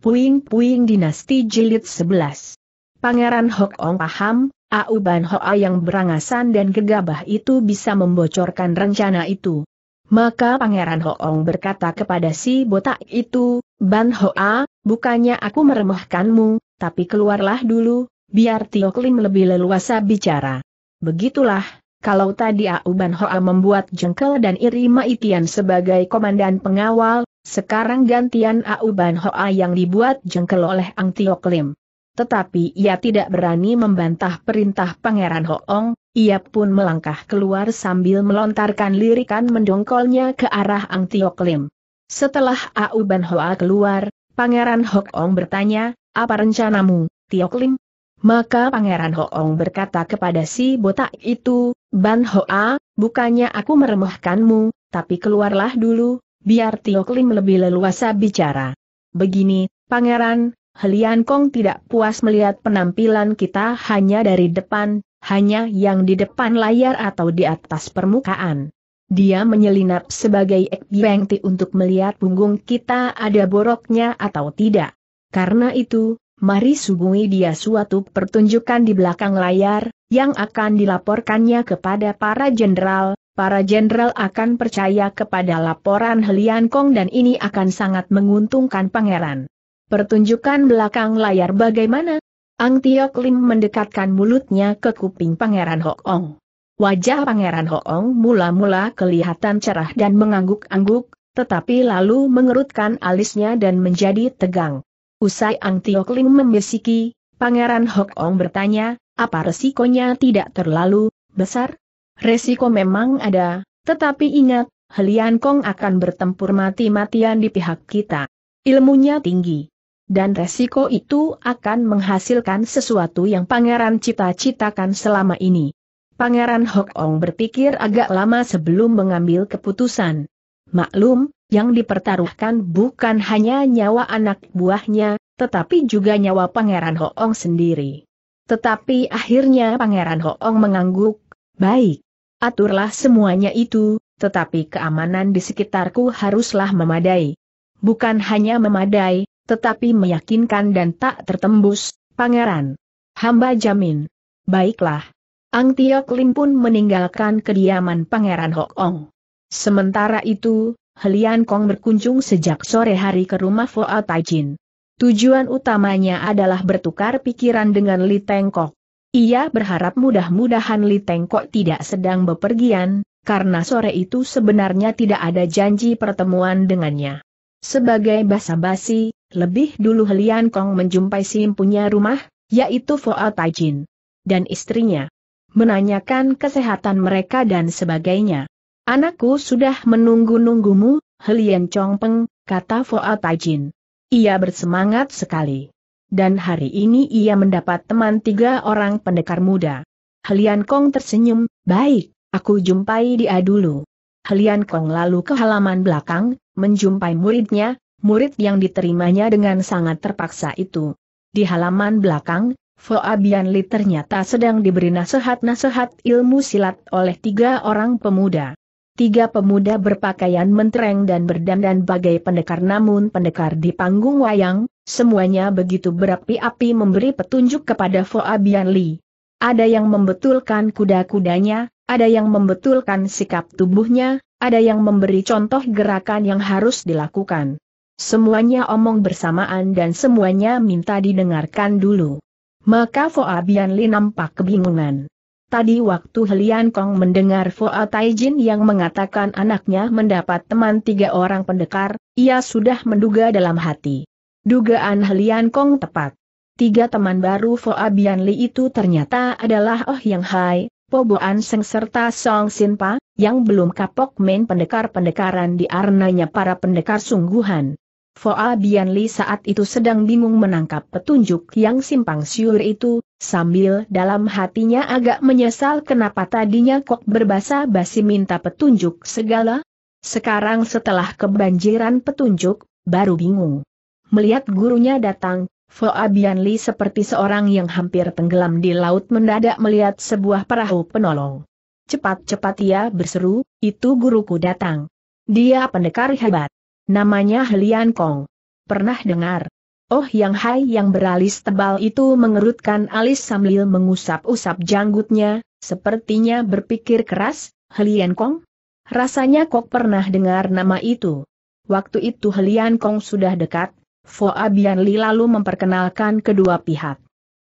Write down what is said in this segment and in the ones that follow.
Puing-puing dinasti jilid 11. Pangeran Hok Ong paham, Auban Hoa yang berangasan dan gegabah itu bisa membocorkan rencana itu. Maka Pangeran Hok Ong berkata kepada si botak itu, Ban Hoa, bukannya aku meremehkanmu, tapi keluarlah dulu, biar Tio Klim lebih leluasa bicara. Begitulah, kalau tadi Auban Hoa membuat jengkel dan iri Maitian sebagai komandan pengawal, sekarang gantian Auban Hoa yang dibuat jengkel oleh Ang Tio Klim. Tetapi ia tidak berani membantah perintah Pangeran Hoong, ia pun melangkah keluar sambil melontarkan lirikan mendongkolnya ke arah Ang Tio Klim. Setelah Auban Hoa keluar, Pangeran Hoong bertanya, apa rencanamu, Tio Klim? Maka Pangeran Hoong berkata kepada si botak itu, Ban Hoa, bukannya aku meremehkanmu, tapi keluarlah dulu, biar Tio Klim lebih leluasa bicara. Begini, Pangeran, Helian Kong tidak puas melihat penampilan kita hanya dari depan, hanya yang di depan layar atau di atas permukaan. Dia menyelinap sebagai Ek untuk melihat punggung kita ada boroknya atau tidak. Karena itu, mari suguhi dia suatu pertunjukan di belakang layar, yang akan dilaporkannya kepada para jenderal, para jenderal akan percaya kepada laporan Helian Kong dan ini akan sangat menguntungkan pangeran. Pertunjukan belakang layar bagaimana? Ang Tiok Lim mendekatkan mulutnya ke kuping pangeran Hok Ong. Wajah Pangeran Hoong mula-mula kelihatan cerah dan mengangguk-angguk, tetapi lalu mengerutkan alisnya dan menjadi tegang. Usai Ang Tiok Ling membesiki, Pangeran Hok Ong bertanya, apa resikonya tidak terlalu besar? Resiko memang ada, tetapi ingat, Helian Kong akan bertempur mati-matian di pihak kita. Ilmunya tinggi. Dan resiko itu akan menghasilkan sesuatu yang pangeran cita-citakan selama ini. Pangeran Hok Ong berpikir agak lama sebelum mengambil keputusan. Maklum, yang dipertaruhkan bukan hanya nyawa anak buahnya, tetapi juga nyawa Pangeran Hoong sendiri. Tetapi akhirnya Pangeran Hoong mengangguk, baik, aturlah semuanya itu, tetapi keamanan di sekitarku haruslah memadai. Bukan hanya memadai, tetapi meyakinkan dan tak tertembus, Pangeran. Hamba jamin. Baiklah. Ang Tiok Lim pun meninggalkan kediaman Pangeran Hoong. Sementara itu, Helian Kong berkunjung sejak sore hari ke rumah Foa ah Taijin. Tujuan utamanya adalah bertukar pikiran dengan Li Tengkok. Ia berharap mudah-mudahan Li Tengkok tidak sedang bepergian, karena sore itu sebenarnya tidak ada janji pertemuan dengannya. Sebagai basa-basi, lebih dulu Helian Kong menjumpai si rumah, yaitu Foa ah Taijin dan istrinya. Menanyakan kesehatan mereka dan sebagainya. Anakku sudah menunggu-nunggumu, Helian Peng," kata Foa Taijin. Ia bersemangat sekali. Dan hari ini ia mendapat teman tiga orang pendekar muda. Helian Kong tersenyum, baik, aku jumpai dia dulu. Helian Kong lalu ke halaman belakang, menjumpai muridnya, murid yang diterimanya dengan sangat terpaksa itu. Di halaman belakang, Foa Li ternyata sedang diberi nasihat-nasihat ilmu silat oleh tiga orang pemuda tiga pemuda berpakaian mentereng dan berdandan bagai pendekar namun pendekar di panggung wayang, semuanya begitu berapi-api memberi petunjuk kepada Foabian Li. Ada yang membetulkan kuda-kudanya, ada yang membetulkan sikap tubuhnya, ada yang memberi contoh gerakan yang harus dilakukan. Semuanya omong bersamaan dan semuanya minta didengarkan dulu. Maka Foabian Li nampak kebingungan. Tadi waktu Helian Kong mendengar Foa Taijin yang mengatakan anaknya mendapat teman tiga orang pendekar, ia sudah menduga dalam hati. Dugaan Helian Kong tepat. Tiga teman baru Foa Bianli itu ternyata adalah Oh Yang Hai, An Seng serta Song Sinpa, yang belum kapok main pendekar-pendekaran di arnanya para pendekar sungguhan. Foa Li saat itu sedang bingung menangkap petunjuk yang simpang siur itu, sambil dalam hatinya agak menyesal kenapa tadinya kok berbahasa basi minta petunjuk segala. Sekarang setelah kebanjiran petunjuk, baru bingung. Melihat gurunya datang, Foa Li seperti seorang yang hampir tenggelam di laut mendadak melihat sebuah perahu penolong. Cepat-cepat ia berseru, itu guruku datang. Dia pendekar hebat. Namanya Helian Kong. Pernah dengar? Oh yang hai yang beralis tebal itu mengerutkan alis sambil mengusap-usap janggutnya, sepertinya berpikir keras, Helian Kong? Rasanya kok pernah dengar nama itu. Waktu itu Helian Kong sudah dekat, Fo Abian Li lalu memperkenalkan kedua pihak.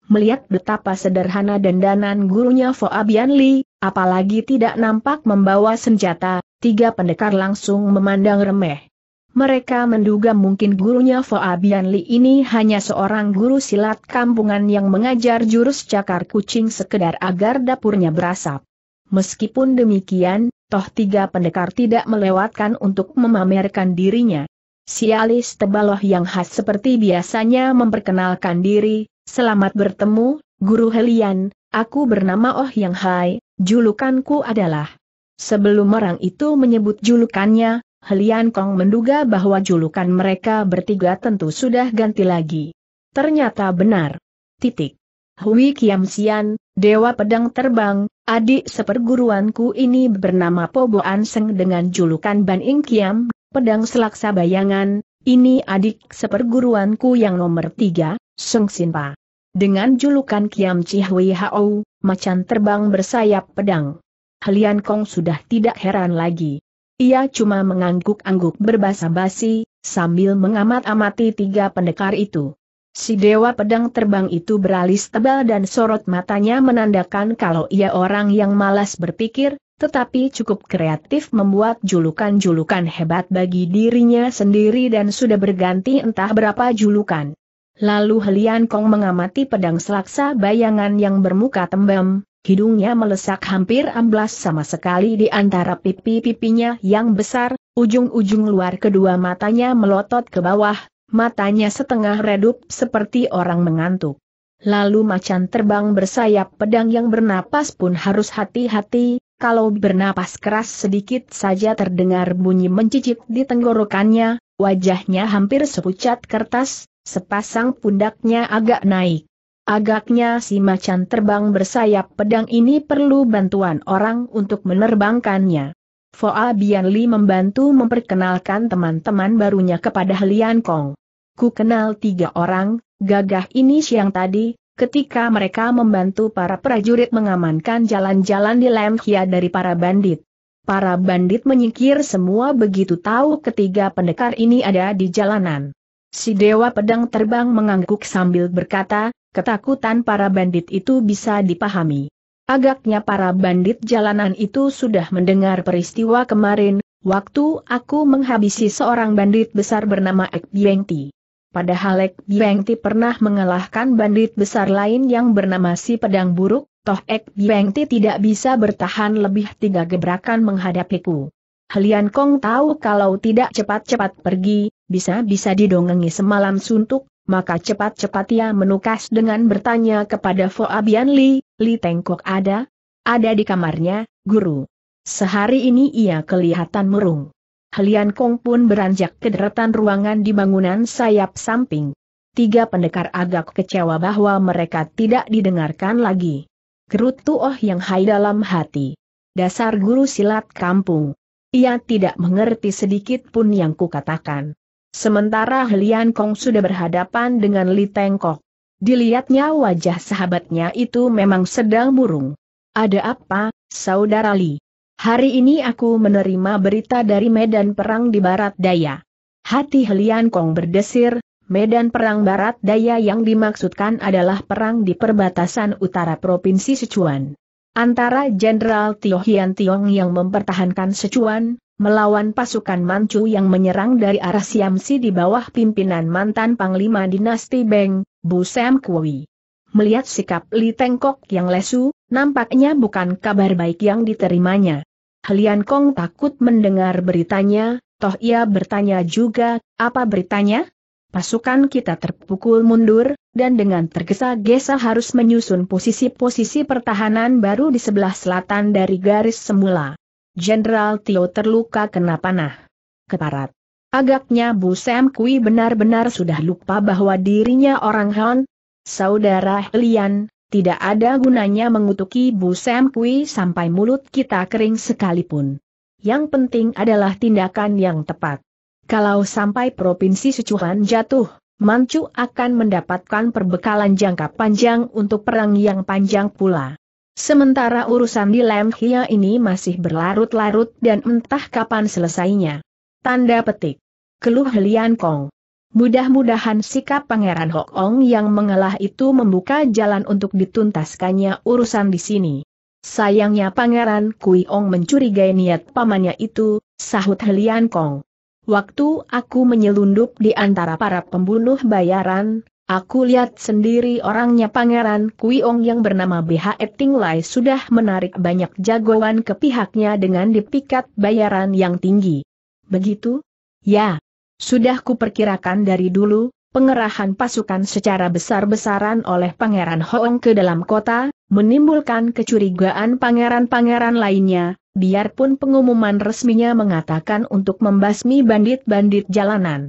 Melihat betapa sederhana dandanan gurunya Fo Abian Li, apalagi tidak nampak membawa senjata, tiga pendekar langsung memandang remeh. Mereka menduga mungkin gurunya Foabian Li ini hanya seorang guru silat kampungan yang mengajar jurus cakar kucing sekedar agar dapurnya berasap. Meskipun demikian, toh tiga pendekar tidak melewatkan untuk memamerkan dirinya. Si Sialis tebaloh yang khas seperti biasanya memperkenalkan diri, selamat bertemu, Guru Helian, aku bernama Oh Yang Hai, julukanku adalah. Sebelum orang itu menyebut julukannya, Helian Kong menduga bahwa julukan mereka bertiga tentu sudah ganti lagi. Ternyata benar. Titik. Hui Kiam Sian, Dewa Pedang Terbang, adik seperguruanku ini bernama Pobo Seng dengan julukan Ban Ing Kiam, Pedang Selaksa Bayangan, ini adik seperguruanku yang nomor tiga, Seng Sinpa. Dengan julukan Kiam Chihui Hao, macan terbang bersayap pedang. Helian Kong sudah tidak heran lagi. Ia cuma mengangguk-angguk berbahasa basi sambil mengamat-amati tiga pendekar itu. Si dewa pedang terbang itu beralis tebal dan sorot matanya menandakan kalau ia orang yang malas berpikir, tetapi cukup kreatif membuat julukan-julukan hebat bagi dirinya sendiri dan sudah berganti entah berapa julukan. Lalu Helian Kong mengamati pedang selaksa bayangan yang bermuka tembam, Hidungnya melesak hampir amblas sama sekali di antara pipi-pipinya yang besar, ujung-ujung luar kedua matanya melotot ke bawah, matanya setengah redup seperti orang mengantuk. Lalu macan terbang bersayap pedang yang bernapas pun harus hati-hati, kalau bernapas keras sedikit saja terdengar bunyi mencicit di tenggorokannya, wajahnya hampir sepucat kertas, sepasang pundaknya agak naik. Agaknya si macan terbang bersayap pedang ini perlu bantuan orang untuk menerbangkannya. Foa Bian membantu memperkenalkan teman-teman barunya kepada Lian Kong. Ku kenal tiga orang, gagah ini siang tadi, ketika mereka membantu para prajurit mengamankan jalan-jalan di Lemhia dari para bandit. Para bandit menyingkir semua begitu tahu ketiga pendekar ini ada di jalanan. Si Dewa Pedang Terbang mengangguk sambil berkata, Ketakutan para bandit itu bisa dipahami. Agaknya para bandit jalanan itu sudah mendengar peristiwa kemarin, waktu aku menghabisi seorang bandit besar bernama Ek Biengti. Padahal Ek Biengti pernah mengalahkan bandit besar lain yang bernama si pedang buruk, toh Ek Biengti tidak bisa bertahan lebih tiga gebrakan menghadapiku. Helian Kong tahu kalau tidak cepat-cepat pergi, bisa-bisa didongengi semalam suntuk, maka cepat-cepat ia menukas dengan bertanya kepada Fo Abian Li, Li Tengkok ada? Ada di kamarnya, guru. Sehari ini ia kelihatan murung. Helian Kong pun beranjak ke deretan ruangan di bangunan sayap samping. Tiga pendekar agak kecewa bahwa mereka tidak didengarkan lagi. Kerut tuoh yang hai dalam hati. Dasar guru silat kampung. Ia tidak mengerti sedikit pun yang kukatakan. Sementara Helian Kong sudah berhadapan dengan Li Tengkok. Dilihatnya wajah sahabatnya itu memang sedang murung. Ada apa, Saudara Li? Hari ini aku menerima berita dari medan perang di Barat Daya. Hati Helian Kong berdesir, medan perang Barat Daya yang dimaksudkan adalah perang di perbatasan utara Provinsi Sichuan. Antara Jenderal Tio Hian Tiong yang mempertahankan Sichuan, melawan pasukan Manchu yang menyerang dari arah Siamsi di bawah pimpinan mantan Panglima Dinasti Beng, Bu Sam Kui. Melihat sikap Li Tengkok yang lesu, nampaknya bukan kabar baik yang diterimanya. Helian Kong takut mendengar beritanya, toh ia bertanya juga, apa beritanya? Pasukan kita terpukul mundur, dan dengan tergesa-gesa harus menyusun posisi-posisi pertahanan baru di sebelah selatan dari garis semula. Jenderal Tio terluka kena panah. Keparat. Agaknya Bu Sam Kui benar-benar sudah lupa bahwa dirinya orang Han. Saudara Helian, tidak ada gunanya mengutuki Bu Sam Kui sampai mulut kita kering sekalipun. Yang penting adalah tindakan yang tepat. Kalau sampai Provinsi Sichuan jatuh, Manchu akan mendapatkan perbekalan jangka panjang untuk perang yang panjang pula. Sementara urusan di Lemhia ini masih berlarut-larut dan entah kapan selesainya. Tanda petik. Keluh Lian Kong. Mudah-mudahan sikap Pangeran Hok Ong yang mengalah itu membuka jalan untuk dituntaskannya urusan di sini. Sayangnya Pangeran Kui Ong mencurigai niat pamannya itu, sahut Helian Kong. Waktu aku menyelundup di antara para pembunuh bayaran, Aku lihat sendiri orangnya Pangeran Kuiong yang bernama BH Eting Lai sudah menarik banyak jagoan ke pihaknya dengan dipikat bayaran yang tinggi. Begitu? Ya. Sudah kuperkirakan dari dulu, pengerahan pasukan secara besar-besaran oleh Pangeran Hoong ke dalam kota, menimbulkan kecurigaan pangeran-pangeran lainnya, biarpun pengumuman resminya mengatakan untuk membasmi bandit-bandit jalanan.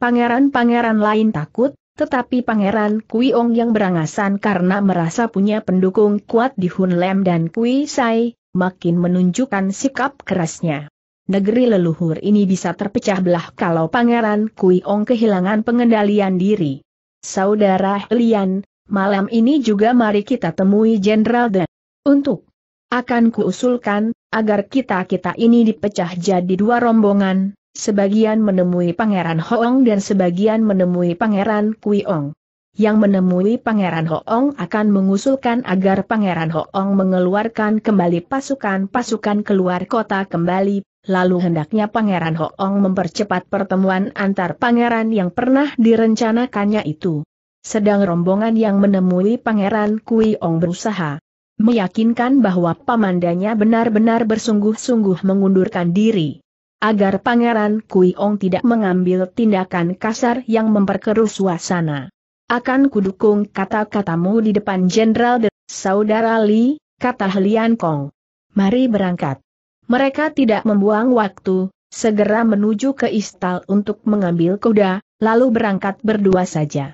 Pangeran-pangeran lain takut, tetapi Pangeran Kui Ong yang berangasan karena merasa punya pendukung kuat di Hun Lem dan Kui Sai, makin menunjukkan sikap kerasnya. Negeri leluhur ini bisa terpecah belah kalau Pangeran Kui Ong kehilangan pengendalian diri. Saudara Helian, malam ini juga mari kita temui Jenderal Dan. Untuk akan kuusulkan, agar kita-kita ini dipecah jadi dua rombongan, sebagian menemui Pangeran Hoong dan sebagian menemui Pangeran Kuiong. Yang menemui Pangeran Hoong akan mengusulkan agar Pangeran Hoong mengeluarkan kembali pasukan-pasukan keluar kota kembali, lalu hendaknya Pangeran Hoong mempercepat pertemuan antar pangeran yang pernah direncanakannya itu. Sedang rombongan yang menemui Pangeran Kuiong berusaha meyakinkan bahwa pamandanya benar-benar bersungguh-sungguh mengundurkan diri agar Pangeran Kui Kuiong tidak mengambil tindakan kasar yang memperkeruh suasana. Akan kudukung kata-katamu di depan Jenderal De Saudara Li, kata Helian Kong. Mari berangkat. Mereka tidak membuang waktu, segera menuju ke istal untuk mengambil kuda, lalu berangkat berdua saja.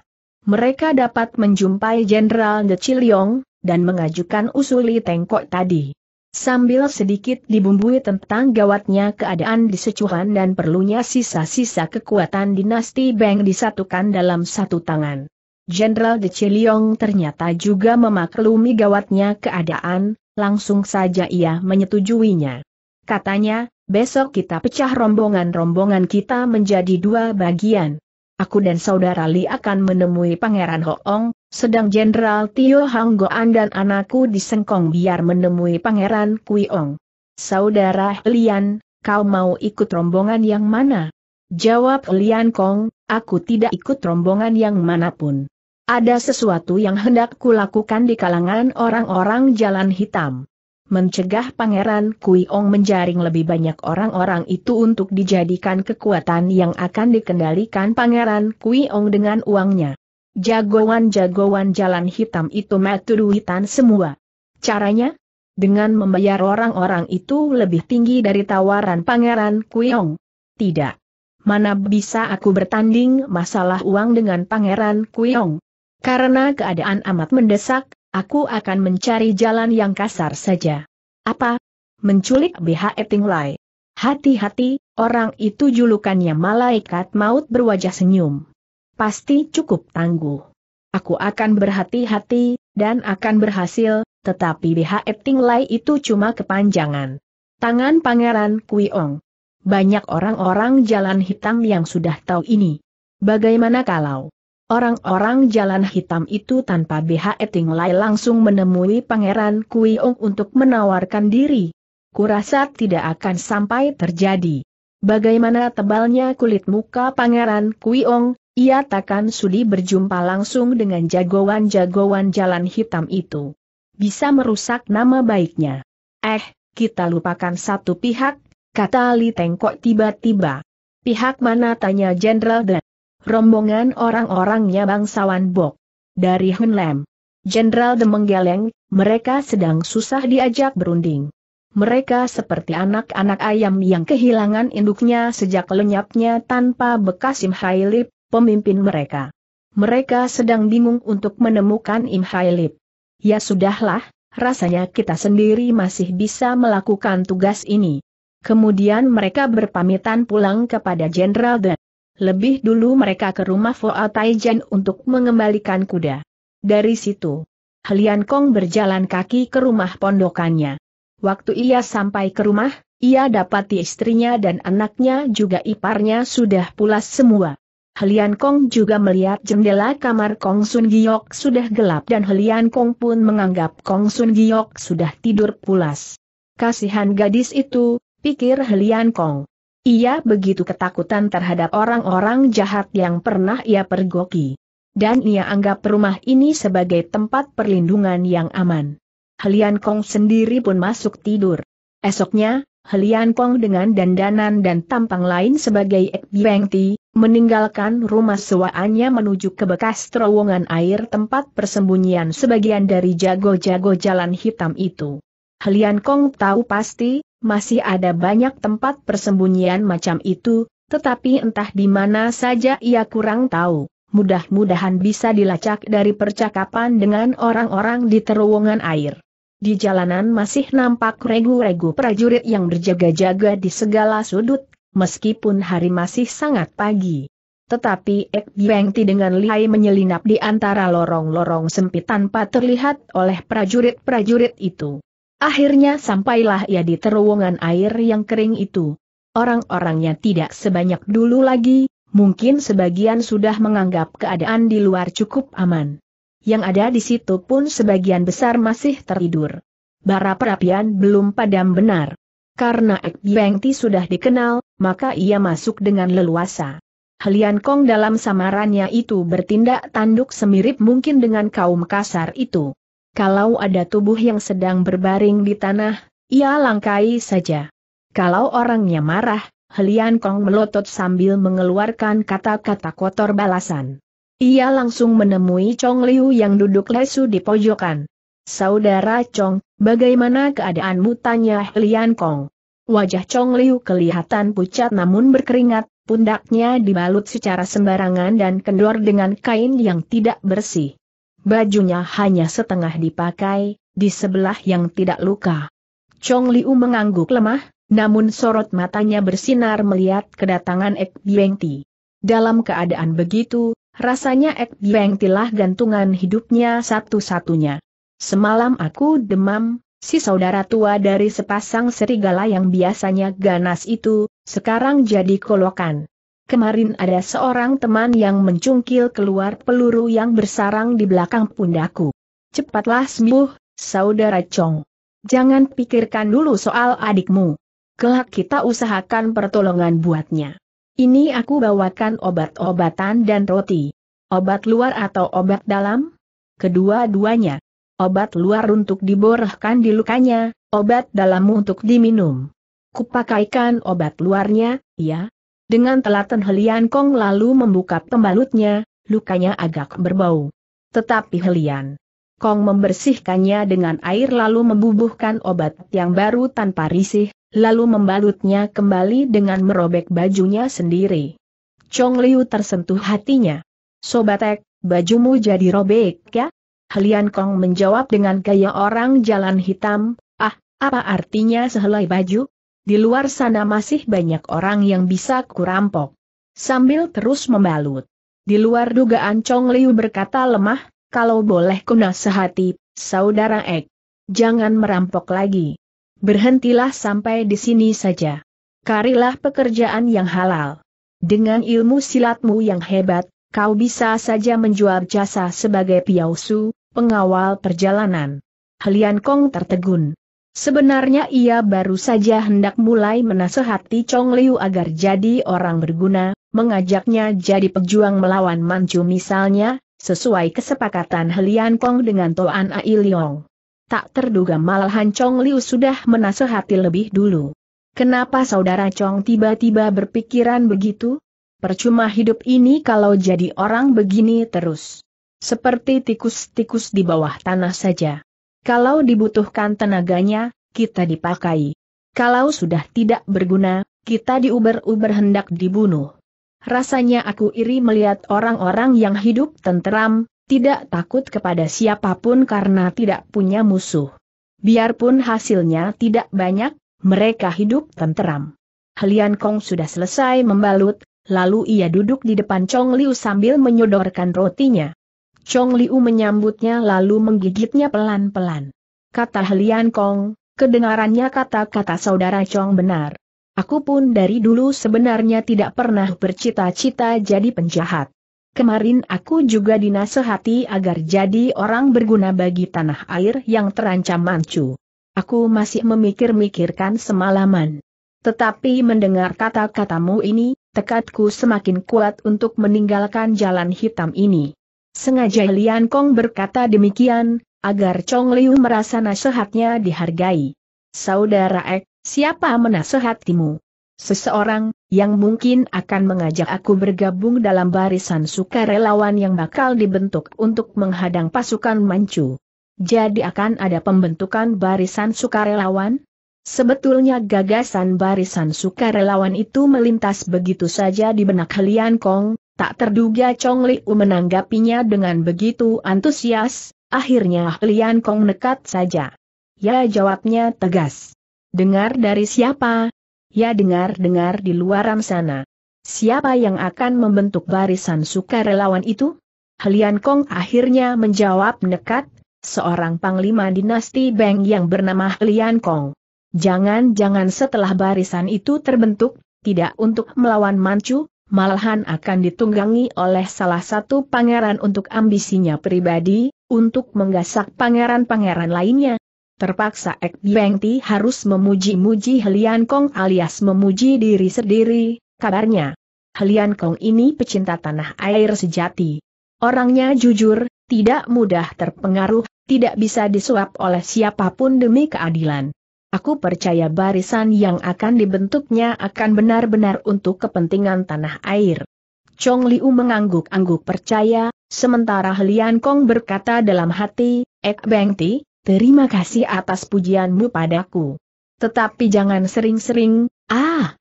Mereka dapat menjumpai Jenderal De Chiliong, dan mengajukan usuli tengkok tadi. Sambil sedikit dibumbui tentang gawatnya keadaan di Secuhan dan perlunya sisa-sisa kekuatan dinasti Beng disatukan dalam satu tangan. Jenderal De Chiliong ternyata juga memaklumi gawatnya keadaan, langsung saja ia menyetujuinya. Katanya, besok kita pecah rombongan-rombongan kita menjadi dua bagian. Aku dan saudara Li akan menemui Pangeran Hoong, sedang Jenderal Tio Hanggoan dan anakku disengkong biar menemui Pangeran Kuiong. Saudara Lian, kau mau ikut rombongan yang mana? Jawab Lian Kong, aku tidak ikut rombongan yang manapun. Ada sesuatu yang hendak kulakukan di kalangan orang-orang jalan hitam. Mencegah Pangeran Kuiong menjaring lebih banyak orang-orang itu untuk dijadikan kekuatan yang akan dikendalikan Pangeran Kuiong dengan uangnya. Jagoan-jagoan jalan hitam itu duitan semua. Caranya? Dengan membayar orang-orang itu lebih tinggi dari tawaran Pangeran Kuyong. Tidak. Mana bisa aku bertanding masalah uang dengan Pangeran Kuyong. Karena keadaan amat mendesak, aku akan mencari jalan yang kasar saja. Apa? Menculik Eting Tinglai. Hati-hati, orang itu julukannya malaikat maut berwajah senyum. Pasti cukup tangguh. Aku akan berhati-hati, dan akan berhasil, tetapi BHE Tinglai itu cuma kepanjangan. Tangan Pangeran Kuiong. Banyak orang-orang jalan hitam yang sudah tahu ini. Bagaimana kalau orang-orang jalan hitam itu tanpa Eting Tinglai langsung menemui Pangeran Kuiong untuk menawarkan diri? Kurasa tidak akan sampai terjadi. Bagaimana tebalnya kulit muka Pangeran Kuiong, ia takkan sudi berjumpa langsung dengan jagoan-jagoan jalan hitam itu. Bisa merusak nama baiknya. Eh, kita lupakan satu pihak, kata Li Tengkok tiba-tiba. Pihak mana tanya Jenderal Dan? Rombongan orang-orangnya bangsawan Bok. Dari Hunlem. Jenderal De menggeleng, mereka sedang susah diajak berunding. Mereka seperti anak-anak ayam yang kehilangan induknya sejak lenyapnya tanpa bekas Imhailip, pemimpin mereka. Mereka sedang bingung untuk menemukan Im Hailip. Ya sudahlah, rasanya kita sendiri masih bisa melakukan tugas ini. Kemudian mereka berpamitan pulang kepada Jenderal Dan. Lebih dulu mereka ke rumah Foa Taijan untuk mengembalikan kuda. Dari situ, Helian Kong berjalan kaki ke rumah pondokannya. Waktu ia sampai ke rumah, ia dapati istrinya dan anaknya juga iparnya sudah pulas semua. Helian Kong juga melihat jendela kamar Kong Sun Giok sudah gelap dan Helian Kong pun menganggap Kong Sun Giok sudah tidur pulas. Kasihan gadis itu, pikir Helian Kong. Ia begitu ketakutan terhadap orang-orang jahat yang pernah ia pergoki. Dan ia anggap rumah ini sebagai tempat perlindungan yang aman. Helian Kong sendiri pun masuk tidur. Esoknya, Helian Kong dengan dandanan dan tampang lain sebagai Ek Ti. Meninggalkan rumah sewaannya menuju ke bekas terowongan air tempat persembunyian sebagian dari jago-jago jalan hitam itu. Helian Kong tahu pasti, masih ada banyak tempat persembunyian macam itu, tetapi entah di mana saja ia kurang tahu. Mudah-mudahan bisa dilacak dari percakapan dengan orang-orang di terowongan air. Di jalanan masih nampak regu-regu prajurit yang berjaga-jaga di segala sudut meskipun hari masih sangat pagi. Tetapi Ek Bengti dengan lihai menyelinap di antara lorong-lorong sempit tanpa terlihat oleh prajurit-prajurit itu. Akhirnya sampailah ia di terowongan air yang kering itu. Orang-orangnya tidak sebanyak dulu lagi, mungkin sebagian sudah menganggap keadaan di luar cukup aman. Yang ada di situ pun sebagian besar masih tertidur. Bara perapian belum padam benar. Karena Ek Beng Ti sudah dikenal, maka ia masuk dengan leluasa. Helian Kong dalam samarannya itu bertindak tanduk semirip mungkin dengan kaum kasar itu. Kalau ada tubuh yang sedang berbaring di tanah, ia langkai saja. Kalau orangnya marah, Helian Kong melotot sambil mengeluarkan kata-kata kotor balasan. Ia langsung menemui Chong Liu yang duduk lesu di pojokan. Saudara Chong, bagaimana keadaanmu tanya Lian Kong. Wajah Chong Liu kelihatan pucat namun berkeringat, pundaknya dibalut secara sembarangan dan kendor dengan kain yang tidak bersih. Bajunya hanya setengah dipakai, di sebelah yang tidak luka. Chong Liu mengangguk lemah, namun sorot matanya bersinar melihat kedatangan Ek Bieng Ti. Dalam keadaan begitu, rasanya Ek Bieng Ti lah gantungan hidupnya satu-satunya. Semalam aku demam, si saudara tua dari sepasang serigala yang biasanya ganas itu, sekarang jadi kolokan. Kemarin ada seorang teman yang mencungkil keluar peluru yang bersarang di belakang pundaku. Cepatlah sembuh, saudara Chong. Jangan pikirkan dulu soal adikmu. Kelak kita usahakan pertolongan buatnya. Ini aku bawakan obat-obatan dan roti. Obat luar atau obat dalam? Kedua-duanya obat luar untuk diborehkan di lukanya, obat dalam untuk diminum. Kupakaikan obat luarnya, ya. Dengan telaten Helian Kong lalu membuka pembalutnya, lukanya agak berbau. Tetapi Helian Kong membersihkannya dengan air lalu membubuhkan obat yang baru tanpa risih, lalu membalutnya kembali dengan merobek bajunya sendiri. Chong Liu tersentuh hatinya. Sobatek, bajumu jadi robek ya? Halian Kong menjawab dengan gaya orang jalan hitam, ah, apa artinya sehelai baju? Di luar sana masih banyak orang yang bisa kurampok. Sambil terus membalut. Di luar dugaan Chong Liu berkata lemah, kalau boleh ku sehati, saudara Ek. Jangan merampok lagi. Berhentilah sampai di sini saja. Karilah pekerjaan yang halal. Dengan ilmu silatmu yang hebat, kau bisa saja menjual jasa sebagai piausu, pengawal perjalanan. Helian Kong tertegun. Sebenarnya ia baru saja hendak mulai menasehati Chong Liu agar jadi orang berguna, mengajaknya jadi pejuang melawan Manchu misalnya, sesuai kesepakatan Helian Kong dengan Toan Ai Leong. Tak terduga malahan Chong Liu sudah menasehati lebih dulu. Kenapa saudara Chong tiba-tiba berpikiran begitu? Percuma hidup ini kalau jadi orang begini terus. Seperti tikus-tikus di bawah tanah saja. Kalau dibutuhkan tenaganya, kita dipakai. Kalau sudah tidak berguna, kita diuber-uber hendak dibunuh. Rasanya aku iri melihat orang-orang yang hidup tenteram, tidak takut kepada siapapun karena tidak punya musuh. Biarpun hasilnya tidak banyak, mereka hidup tenteram. Helian Kong sudah selesai membalut, lalu ia duduk di depan Chong Liu sambil menyodorkan rotinya. Chong Liu menyambutnya lalu menggigitnya pelan-pelan. Kata Helian Kong, kedengarannya kata-kata saudara Chong benar. Aku pun dari dulu sebenarnya tidak pernah bercita-cita jadi penjahat. Kemarin aku juga dinasehati agar jadi orang berguna bagi tanah air yang terancam mancu. Aku masih memikir-mikirkan semalaman. Tetapi mendengar kata-katamu ini, tekadku semakin kuat untuk meninggalkan jalan hitam ini. Sengaja Lian Kong berkata demikian, agar Chong Liu merasa nasihatnya dihargai. Saudara Ek, siapa menasehatimu? Seseorang, yang mungkin akan mengajak aku bergabung dalam barisan sukarelawan yang bakal dibentuk untuk menghadang pasukan Manchu. Jadi akan ada pembentukan barisan sukarelawan? Sebetulnya gagasan barisan sukarelawan itu melintas begitu saja di benak Lian Kong, Tak terduga Chong Liu menanggapinya dengan begitu antusias, akhirnya Lian Kong nekat saja. Ya jawabnya tegas. Dengar dari siapa? Ya dengar-dengar di luaran sana. Siapa yang akan membentuk barisan sukarelawan itu? Lian Kong akhirnya menjawab nekat, seorang panglima dinasti Beng yang bernama Lian Kong. Jangan-jangan setelah barisan itu terbentuk, tidak untuk melawan Manchu, malahan akan ditunggangi oleh salah satu pangeran untuk ambisinya pribadi, untuk menggasak pangeran-pangeran lainnya. Terpaksa Ek Bengti harus memuji-muji Helian Kong alias memuji diri sendiri, kabarnya. Helian Kong ini pecinta tanah air sejati. Orangnya jujur, tidak mudah terpengaruh, tidak bisa disuap oleh siapapun demi keadilan. Aku percaya barisan yang akan dibentuknya akan benar-benar untuk kepentingan tanah air. Chong Liu mengangguk-angguk percaya, sementara Helian Kong berkata dalam hati, Ek Beng Ti, terima kasih atas pujianmu padaku. Tetapi jangan sering-sering, ah!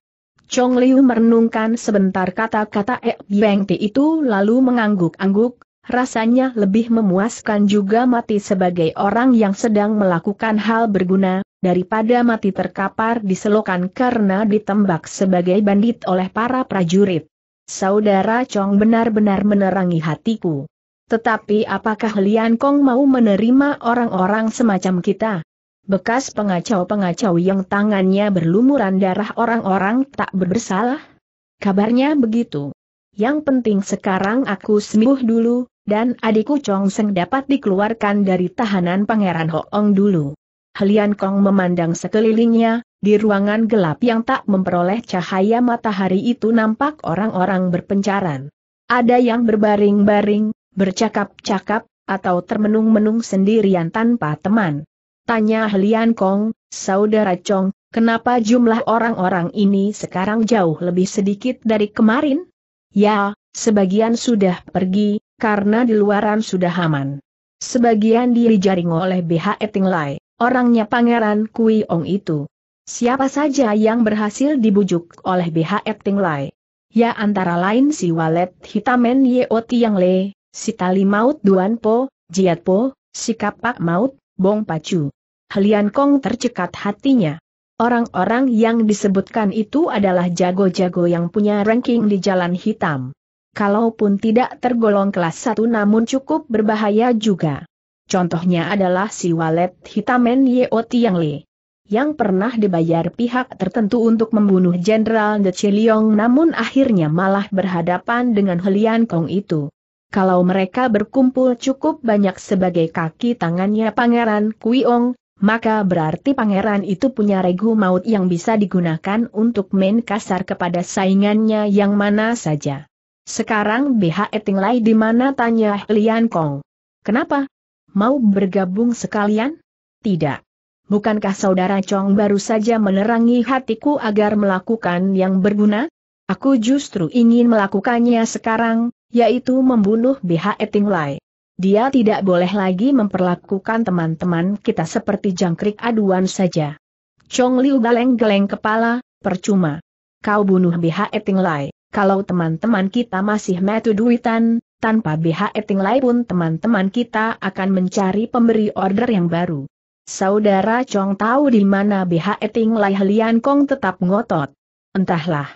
Chong Liu merenungkan sebentar kata-kata Ek Beng Ti itu lalu mengangguk-angguk, rasanya lebih memuaskan juga mati sebagai orang yang sedang melakukan hal berguna, daripada mati terkapar di selokan karena ditembak sebagai bandit oleh para prajurit. Saudara Chong benar-benar menerangi hatiku. Tetapi apakah Lian Kong mau menerima orang-orang semacam kita? Bekas pengacau-pengacau yang tangannya berlumuran darah orang-orang tak berbersalah? Kabarnya begitu. Yang penting sekarang aku sembuh dulu, dan adikku Chong Seng dapat dikeluarkan dari tahanan Pangeran Hoong dulu. Helian Kong memandang sekelilingnya, di ruangan gelap yang tak memperoleh cahaya matahari itu nampak orang-orang berpencaran. Ada yang berbaring-baring, bercakap-cakap, atau termenung-menung sendirian tanpa teman. Tanya Helian Kong, Saudara Chong, kenapa jumlah orang-orang ini sekarang jauh lebih sedikit dari kemarin? Ya, sebagian sudah pergi, karena di luaran sudah aman. Sebagian dijaring oleh BH Etinglai orangnya Pangeran Kui Ong itu. Siapa saja yang berhasil dibujuk oleh BHF Ting Lai? Ya antara lain si Walet Hitamen Yeot Yang Le, si Tali Maut Duan Po, Jiat Po, si Kapak Maut, Bong Pacu. Helian Kong tercekat hatinya. Orang-orang yang disebutkan itu adalah jago-jago yang punya ranking di jalan hitam. Kalaupun tidak tergolong kelas 1 namun cukup berbahaya juga. Contohnya adalah si walet hitamen Yeo Yang yang pernah dibayar pihak tertentu untuk membunuh Jenderal De Chiliong namun akhirnya malah berhadapan dengan Helian Kong itu. Kalau mereka berkumpul cukup banyak sebagai kaki tangannya Pangeran Kuiong, maka berarti pangeran itu punya regu maut yang bisa digunakan untuk main kasar kepada saingannya yang mana saja. Sekarang BH Etinglai di mana tanya Helian Kong. Kenapa? mau bergabung sekalian? Tidak. Bukankah saudara Chong baru saja menerangi hatiku agar melakukan yang berguna? Aku justru ingin melakukannya sekarang, yaitu membunuh BH Eting Lai. Dia tidak boleh lagi memperlakukan teman-teman kita seperti jangkrik aduan saja. Chong Liu geleng-geleng kepala, percuma. Kau bunuh BH Eting Lai, kalau teman-teman kita masih metu duitan, tanpa BH Etinglai pun teman-teman kita akan mencari pemberi order yang baru. Saudara Chong tahu di mana BH Etinglai Helian Kong tetap ngotot. Entahlah.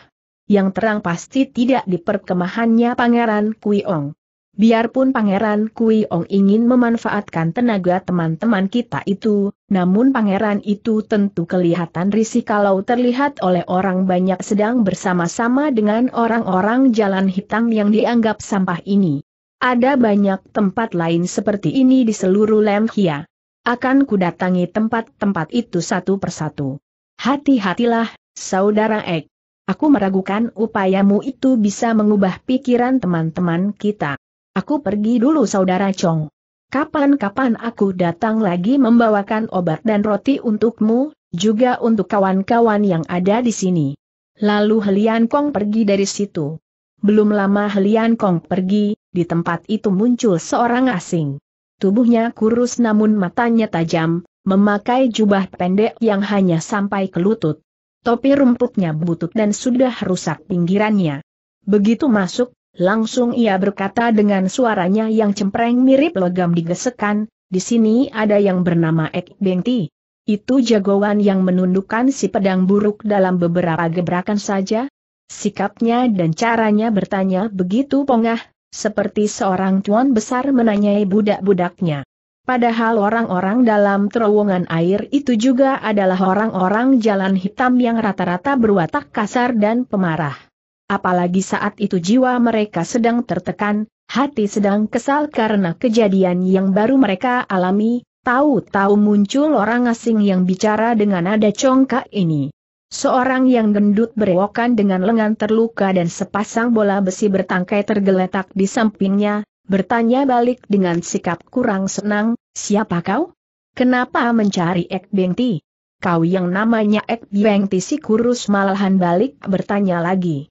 Yang terang pasti tidak di perkemahannya Pangeran Ong. Biarpun Pangeran Kui Ong ingin memanfaatkan tenaga teman-teman kita itu, namun pangeran itu tentu kelihatan risih kalau terlihat oleh orang banyak sedang bersama-sama dengan orang-orang jalan hitam yang dianggap sampah ini. Ada banyak tempat lain seperti ini di seluruh Lemhia. Akan kudatangi tempat-tempat itu satu persatu. Hati-hatilah, Saudara Ek. Aku meragukan upayamu itu bisa mengubah pikiran teman-teman kita. Aku pergi dulu saudara Chong. Kapan-kapan aku datang lagi membawakan obat dan roti untukmu, juga untuk kawan-kawan yang ada di sini. Lalu Helian Kong pergi dari situ. Belum lama Helian Kong pergi, di tempat itu muncul seorang asing. Tubuhnya kurus namun matanya tajam, memakai jubah pendek yang hanya sampai ke lutut. Topi rumputnya butut dan sudah rusak pinggirannya. Begitu masuk, Langsung ia berkata dengan suaranya yang cempreng mirip logam digesekan, di sini ada yang bernama Ek Bengti. Itu jagoan yang menundukkan si pedang buruk dalam beberapa gebrakan saja. Sikapnya dan caranya bertanya begitu pongah, seperti seorang tuan besar menanyai budak-budaknya. Padahal orang-orang dalam terowongan air itu juga adalah orang-orang jalan hitam yang rata-rata berwatak kasar dan pemarah. Apalagi saat itu jiwa mereka sedang tertekan, hati sedang kesal karena kejadian yang baru mereka alami, tahu-tahu muncul orang asing yang bicara dengan nada congkak ini. Seorang yang gendut berewokan dengan lengan terluka dan sepasang bola besi bertangkai tergeletak di sampingnya, bertanya balik dengan sikap kurang senang, siapa kau? Kenapa mencari Ek Bengti? Kau yang namanya Ek Bengti si kurus malahan balik bertanya lagi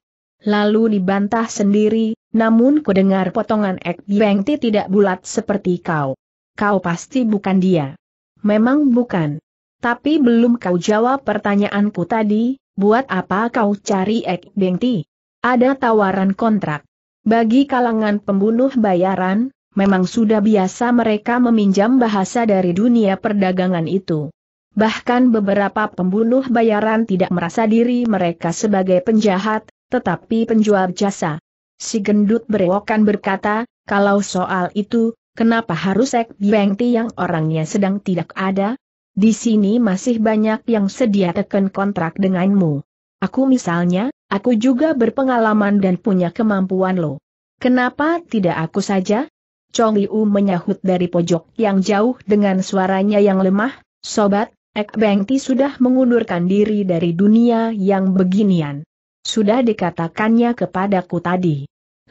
lalu dibantah sendiri, namun kudengar potongan Ek bengti tidak bulat seperti kau. Kau pasti bukan dia. Memang bukan. Tapi belum kau jawab pertanyaanku tadi, buat apa kau cari Ek bengti? Ada tawaran kontrak. Bagi kalangan pembunuh bayaran, memang sudah biasa mereka meminjam bahasa dari dunia perdagangan itu. Bahkan beberapa pembunuh bayaran tidak merasa diri mereka sebagai penjahat, tetapi penjual jasa. Si gendut berewokan berkata, kalau soal itu, kenapa harus Ek Bengti yang orangnya sedang tidak ada? Di sini masih banyak yang sedia tekan kontrak denganmu. Aku misalnya, aku juga berpengalaman dan punya kemampuan lo. Kenapa tidak aku saja? Chong Liu menyahut dari pojok yang jauh dengan suaranya yang lemah, Sobat, Ek Bengti sudah mengundurkan diri dari dunia yang beginian. Sudah dikatakannya kepadaku tadi.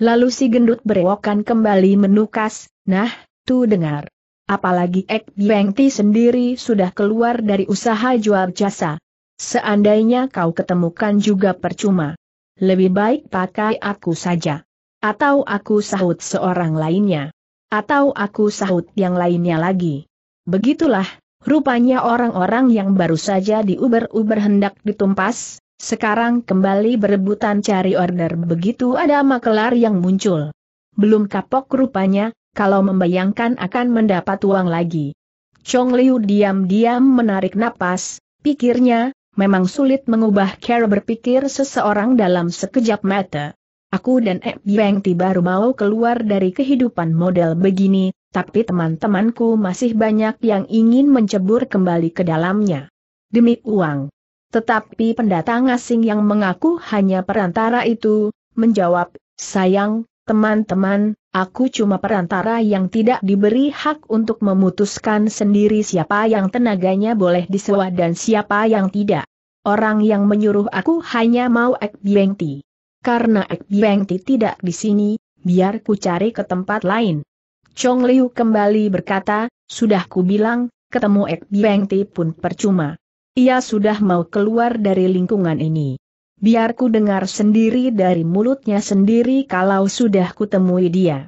Lalu si gendut berewokan kembali menukas, nah, tu dengar. Apalagi Ek Bengti sendiri sudah keluar dari usaha jual jasa. Seandainya kau ketemukan juga percuma. Lebih baik pakai aku saja. Atau aku sahut seorang lainnya. Atau aku sahut yang lainnya lagi. Begitulah, rupanya orang-orang yang baru saja diuber-uber hendak ditumpas, sekarang kembali berebutan cari order begitu ada makelar yang muncul. Belum kapok rupanya, kalau membayangkan akan mendapat uang lagi. Chong Liu diam-diam menarik napas, pikirnya, memang sulit mengubah cara berpikir seseorang dalam sekejap mata. Aku dan Ek Bieng tiba mau keluar dari kehidupan model begini, tapi teman-temanku masih banyak yang ingin mencebur kembali ke dalamnya. Demi uang. Tetapi pendatang asing yang mengaku hanya perantara itu, menjawab, sayang, teman-teman, aku cuma perantara yang tidak diberi hak untuk memutuskan sendiri siapa yang tenaganya boleh disewa dan siapa yang tidak. Orang yang menyuruh aku hanya mau Ek Biengti. Karena Ek Biengti tidak di sini, biar ku cari ke tempat lain. Chong Liu kembali berkata, sudah ku bilang, ketemu Ek Biengti pun percuma. Ia sudah mau keluar dari lingkungan ini. Biarku dengar sendiri dari mulutnya sendiri kalau sudah kutemui dia.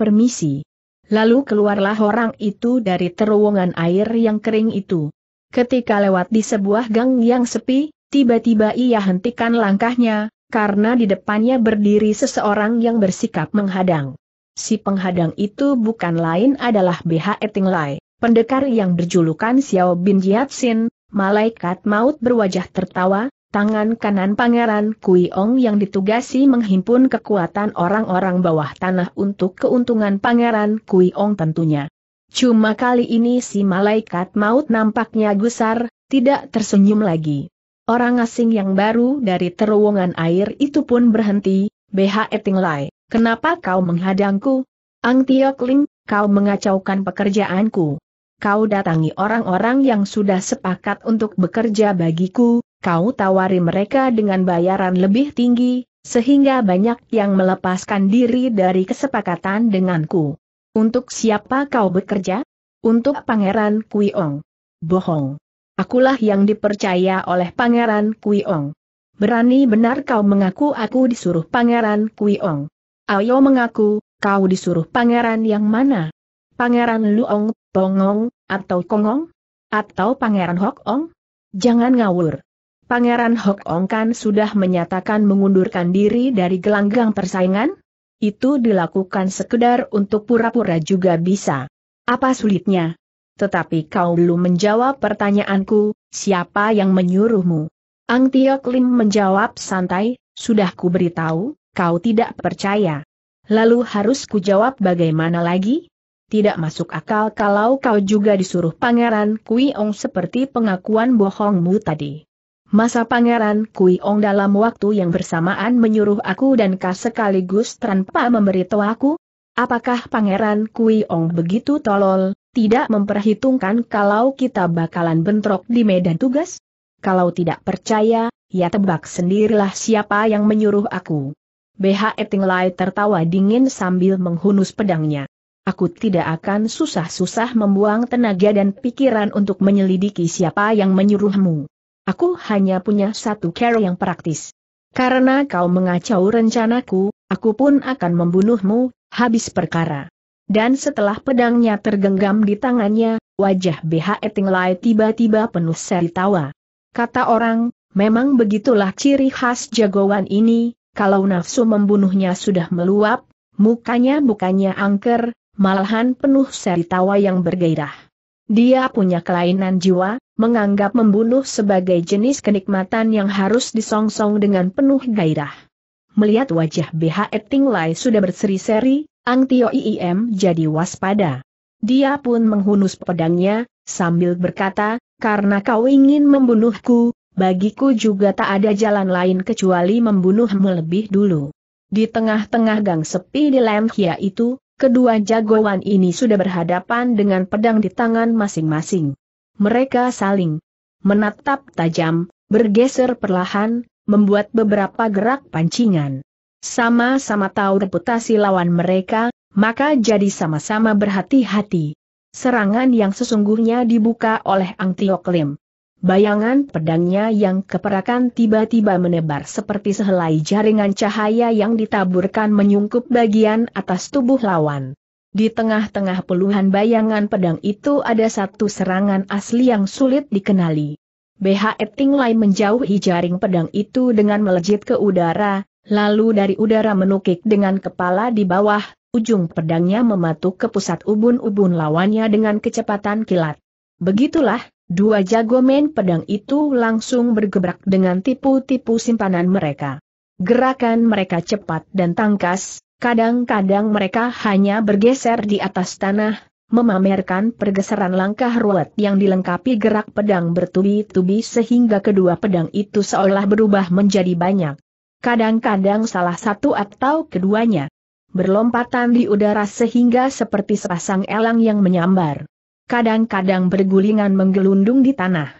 Permisi. Lalu keluarlah orang itu dari terowongan air yang kering itu. Ketika lewat di sebuah gang yang sepi, tiba-tiba ia hentikan langkahnya, karena di depannya berdiri seseorang yang bersikap menghadang. Si penghadang itu bukan lain adalah BH Etinglai, pendekar yang berjulukan Xiao Bin Jiatsin, Malaikat maut berwajah tertawa, tangan kanan Pangeran Kui Ong yang ditugasi menghimpun kekuatan orang-orang bawah tanah untuk keuntungan Pangeran Kui Ong tentunya. Cuma kali ini si malaikat maut nampaknya gusar, tidak tersenyum lagi. Orang asing yang baru dari terowongan air itu pun berhenti, BH Lai, kenapa kau menghadangku? Ang Tiok Ling, kau mengacaukan pekerjaanku kau datangi orang-orang yang sudah sepakat untuk bekerja bagiku, kau tawari mereka dengan bayaran lebih tinggi, sehingga banyak yang melepaskan diri dari kesepakatan denganku. Untuk siapa kau bekerja? Untuk Pangeran Kuiong. Bohong. Akulah yang dipercaya oleh Pangeran Kuiong. Berani benar kau mengaku aku disuruh Pangeran Kuiong. Ayo mengaku, kau disuruh pangeran yang mana? Pangeran Luong, Pongong, atau Kongong? Atau Pangeran Hok Ong? Jangan ngawur. Pangeran Hok Ong kan sudah menyatakan mengundurkan diri dari gelanggang persaingan? Itu dilakukan sekedar untuk pura-pura juga bisa. Apa sulitnya? Tetapi kau belum menjawab pertanyaanku, siapa yang menyuruhmu? Ang Tiok Lim menjawab santai, sudah ku beritahu, kau tidak percaya. Lalu harus ku jawab bagaimana lagi? tidak masuk akal kalau kau juga disuruh Pangeran Kui Ong seperti pengakuan bohongmu tadi. Masa Pangeran Kui Ong dalam waktu yang bersamaan menyuruh aku dan kau sekaligus tanpa memberitahu aku? Apakah Pangeran Kui Ong begitu tolol, tidak memperhitungkan kalau kita bakalan bentrok di medan tugas? Kalau tidak percaya, ya tebak sendirilah siapa yang menyuruh aku. BH Etinglai tertawa dingin sambil menghunus pedangnya. Aku tidak akan susah-susah membuang tenaga dan pikiran untuk menyelidiki siapa yang menyuruhmu. Aku hanya punya satu cara yang praktis. Karena kau mengacau rencanaku, aku pun akan membunuhmu, habis perkara. Dan setelah pedangnya tergenggam di tangannya, wajah BH Etinglai tiba-tiba penuh seri tawa. Kata orang, memang begitulah ciri khas jagoan ini, kalau nafsu membunuhnya sudah meluap, mukanya bukannya angker, malahan penuh seri tawa yang bergairah. Dia punya kelainan jiwa, menganggap membunuh sebagai jenis kenikmatan yang harus disongsong dengan penuh gairah. Melihat wajah BH Eting Lai sudah berseri-seri, Ang Tio IIM jadi waspada. Dia pun menghunus pedangnya, sambil berkata, karena kau ingin membunuhku, bagiku juga tak ada jalan lain kecuali membunuhmu lebih dulu. Di tengah-tengah gang sepi di Lemhia itu, Kedua jagoan ini sudah berhadapan dengan pedang di tangan masing-masing. Mereka saling menatap tajam, bergeser perlahan, membuat beberapa gerak pancingan. Sama-sama tahu reputasi lawan mereka, maka jadi sama-sama berhati-hati. Serangan yang sesungguhnya dibuka oleh Ang Tio Klim. Bayangan pedangnya yang keperakan tiba-tiba menebar seperti sehelai jaringan cahaya yang ditaburkan menyungkup bagian atas tubuh lawan. Di tengah-tengah puluhan bayangan pedang itu ada satu serangan asli yang sulit dikenali. BH Tinglai menjauhi jaring pedang itu dengan melejit ke udara, lalu dari udara menukik dengan kepala di bawah, ujung pedangnya mematuk ke pusat ubun-ubun lawannya dengan kecepatan kilat. Begitulah, Dua jago main pedang itu langsung bergebrak dengan tipu-tipu simpanan mereka. Gerakan mereka cepat dan tangkas, kadang-kadang mereka hanya bergeser di atas tanah, memamerkan pergeseran langkah ruwet yang dilengkapi gerak pedang bertubi-tubi sehingga kedua pedang itu seolah berubah menjadi banyak. Kadang-kadang salah satu atau keduanya berlompatan di udara sehingga seperti sepasang elang yang menyambar kadang-kadang bergulingan menggelundung di tanah.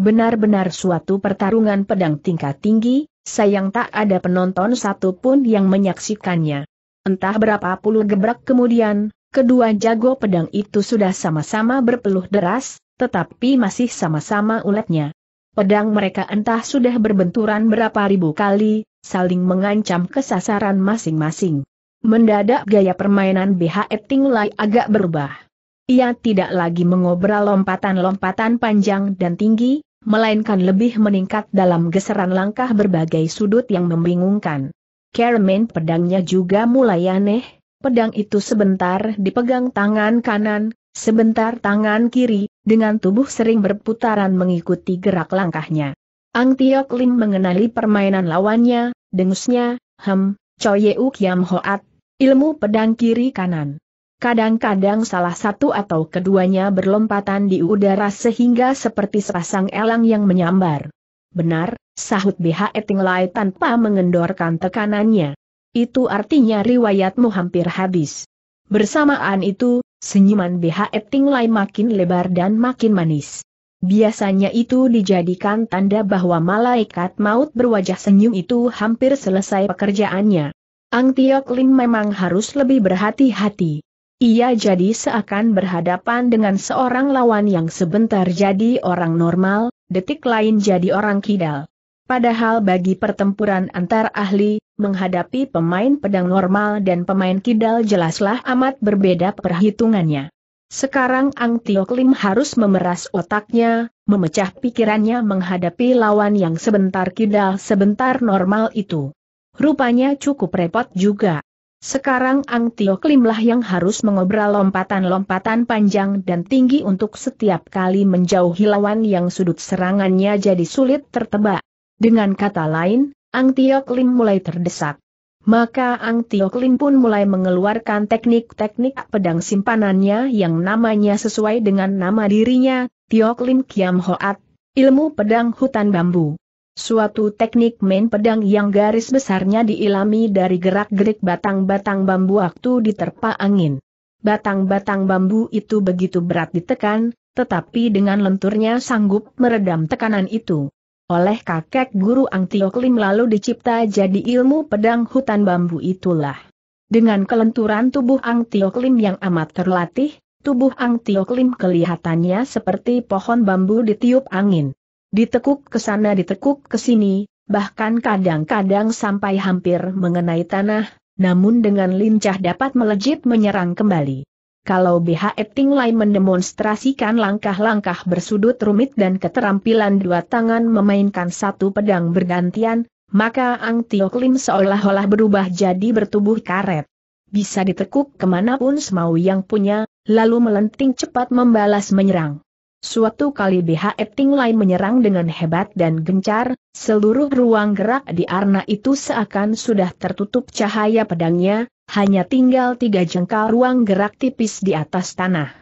Benar-benar suatu pertarungan pedang tingkat tinggi, sayang tak ada penonton satupun yang menyaksikannya. Entah berapa puluh gebrak kemudian, kedua jago pedang itu sudah sama-sama berpeluh deras, tetapi masih sama-sama uletnya. Pedang mereka entah sudah berbenturan berapa ribu kali, saling mengancam kesasaran masing-masing. Mendadak gaya permainan BH Ting Lai agak berubah. Ia tidak lagi mengobrol lompatan-lompatan panjang dan tinggi, melainkan lebih meningkat dalam geseran langkah berbagai sudut yang membingungkan. Kermen pedangnya juga mulai aneh, pedang itu sebentar dipegang tangan kanan, sebentar tangan kiri, dengan tubuh sering berputaran mengikuti gerak langkahnya. Ang Tiok Lim mengenali permainan lawannya, dengusnya, hem, Choi Yeu Kiam Hoat, ilmu pedang kiri kanan. Kadang-kadang salah satu atau keduanya berlompatan di udara sehingga seperti sepasang elang yang menyambar. Benar, sahut BHE Tinglai tanpa mengendorkan tekanannya. Itu artinya riwayatmu hampir habis. Bersamaan itu, senyuman BHE Tinglai makin lebar dan makin manis. Biasanya itu dijadikan tanda bahwa malaikat maut berwajah senyum itu hampir selesai pekerjaannya. Ang Tiok memang harus lebih berhati-hati. Ia jadi seakan berhadapan dengan seorang lawan yang sebentar jadi orang normal, detik lain jadi orang kidal. Padahal bagi pertempuran antar ahli, menghadapi pemain pedang normal dan pemain kidal jelaslah amat berbeda perhitungannya. Sekarang Ang Tio Klim harus memeras otaknya, memecah pikirannya menghadapi lawan yang sebentar kidal sebentar normal itu. Rupanya cukup repot juga. Sekarang Ang Tio Klimlah yang harus mengobrol lompatan-lompatan panjang dan tinggi untuk setiap kali menjauhi lawan yang sudut serangannya jadi sulit tertebak. Dengan kata lain, Ang Tio Klim mulai terdesak. Maka Ang Tio Klim pun mulai mengeluarkan teknik-teknik pedang simpanannya yang namanya sesuai dengan nama dirinya, Tio Klim Kiam Hoat, ilmu pedang hutan bambu. Suatu teknik main pedang yang garis besarnya diilami dari gerak-gerik batang-batang bambu waktu diterpa angin. Batang-batang bambu itu begitu berat ditekan, tetapi dengan lenturnya sanggup meredam tekanan itu. Oleh kakek guru Ang Tio lalu dicipta jadi ilmu pedang hutan bambu itulah. Dengan kelenturan tubuh Ang Tio yang amat terlatih, tubuh Ang Tio kelihatannya seperti pohon bambu ditiup angin. Ditekuk ke sana ditekuk ke sini, bahkan kadang-kadang sampai hampir mengenai tanah, namun dengan lincah dapat melejit menyerang kembali. Kalau BH Ting Lai mendemonstrasikan langkah-langkah bersudut rumit dan keterampilan dua tangan memainkan satu pedang bergantian, maka Ang Tio seolah-olah berubah jadi bertubuh karet. Bisa ditekuk kemanapun semau yang punya, lalu melenting cepat membalas menyerang. Suatu kali BH Epting lain menyerang dengan hebat dan gencar, seluruh ruang gerak di arna itu seakan sudah tertutup cahaya pedangnya, hanya tinggal tiga jengkal ruang gerak tipis di atas tanah.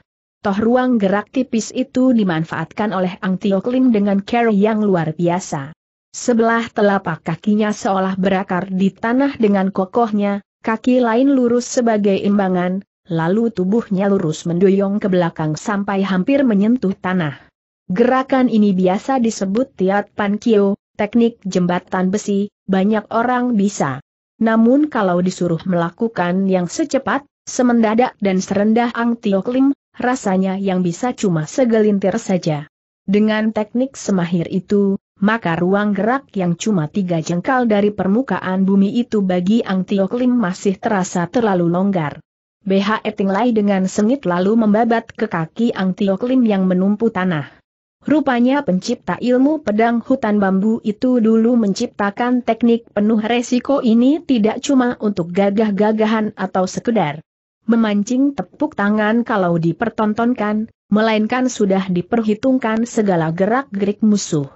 Toh ruang gerak tipis itu dimanfaatkan oleh Ang Tio Klim dengan care yang luar biasa. Sebelah telapak kakinya seolah berakar di tanah dengan kokohnya, kaki lain lurus sebagai imbangan, lalu tubuhnya lurus mendoyong ke belakang sampai hampir menyentuh tanah. Gerakan ini biasa disebut Tiat Pan Kio, teknik jembatan besi, banyak orang bisa. Namun kalau disuruh melakukan yang secepat, semendadak dan serendah Ang Tioklim, rasanya yang bisa cuma segelintir saja. Dengan teknik semahir itu, maka ruang gerak yang cuma tiga jengkal dari permukaan bumi itu bagi Ang Tioklim masih terasa terlalu longgar. BH Etinglai dengan sengit lalu membabat ke kaki Ang Tio Klim yang menumpu tanah. Rupanya pencipta ilmu pedang hutan bambu itu dulu menciptakan teknik penuh resiko ini tidak cuma untuk gagah-gagahan atau sekedar memancing tepuk tangan kalau dipertontonkan, melainkan sudah diperhitungkan segala gerak-gerik musuh.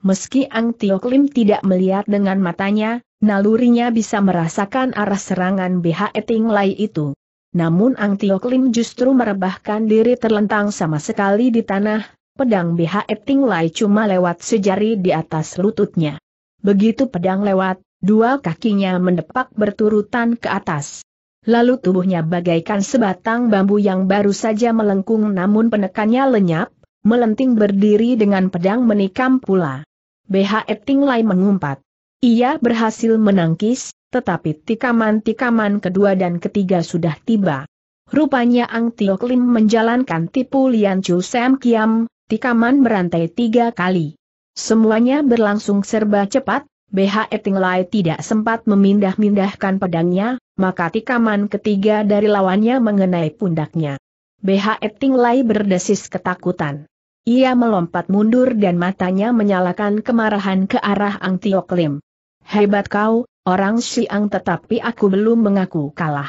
Meski Ang Tio Klim tidak melihat dengan matanya, nalurinya bisa merasakan arah serangan BH Eting Lai itu. Namun Ang Tio Klim justru merebahkan diri terlentang sama sekali di tanah, pedang BH Eting Lai cuma lewat sejari di atas lututnya. Begitu pedang lewat, dua kakinya mendepak berturutan ke atas. Lalu tubuhnya bagaikan sebatang bambu yang baru saja melengkung namun penekannya lenyap, melenting berdiri dengan pedang menikam pula. BH Eting Lai mengumpat. Ia berhasil menangkis, tetapi tikaman-tikaman kedua dan ketiga sudah tiba. Rupanya Ang Tio Klim menjalankan tipu Lian Chu Sam Kiam, tikaman berantai tiga kali. Semuanya berlangsung serba cepat, BH Eting Lai tidak sempat memindah-mindahkan pedangnya, maka tikaman ketiga dari lawannya mengenai pundaknya. BH Eting Lai berdesis ketakutan. Ia melompat mundur dan matanya menyalakan kemarahan ke arah Ang Tio Klim. Hebat kau, orang siang tetapi aku belum mengaku kalah.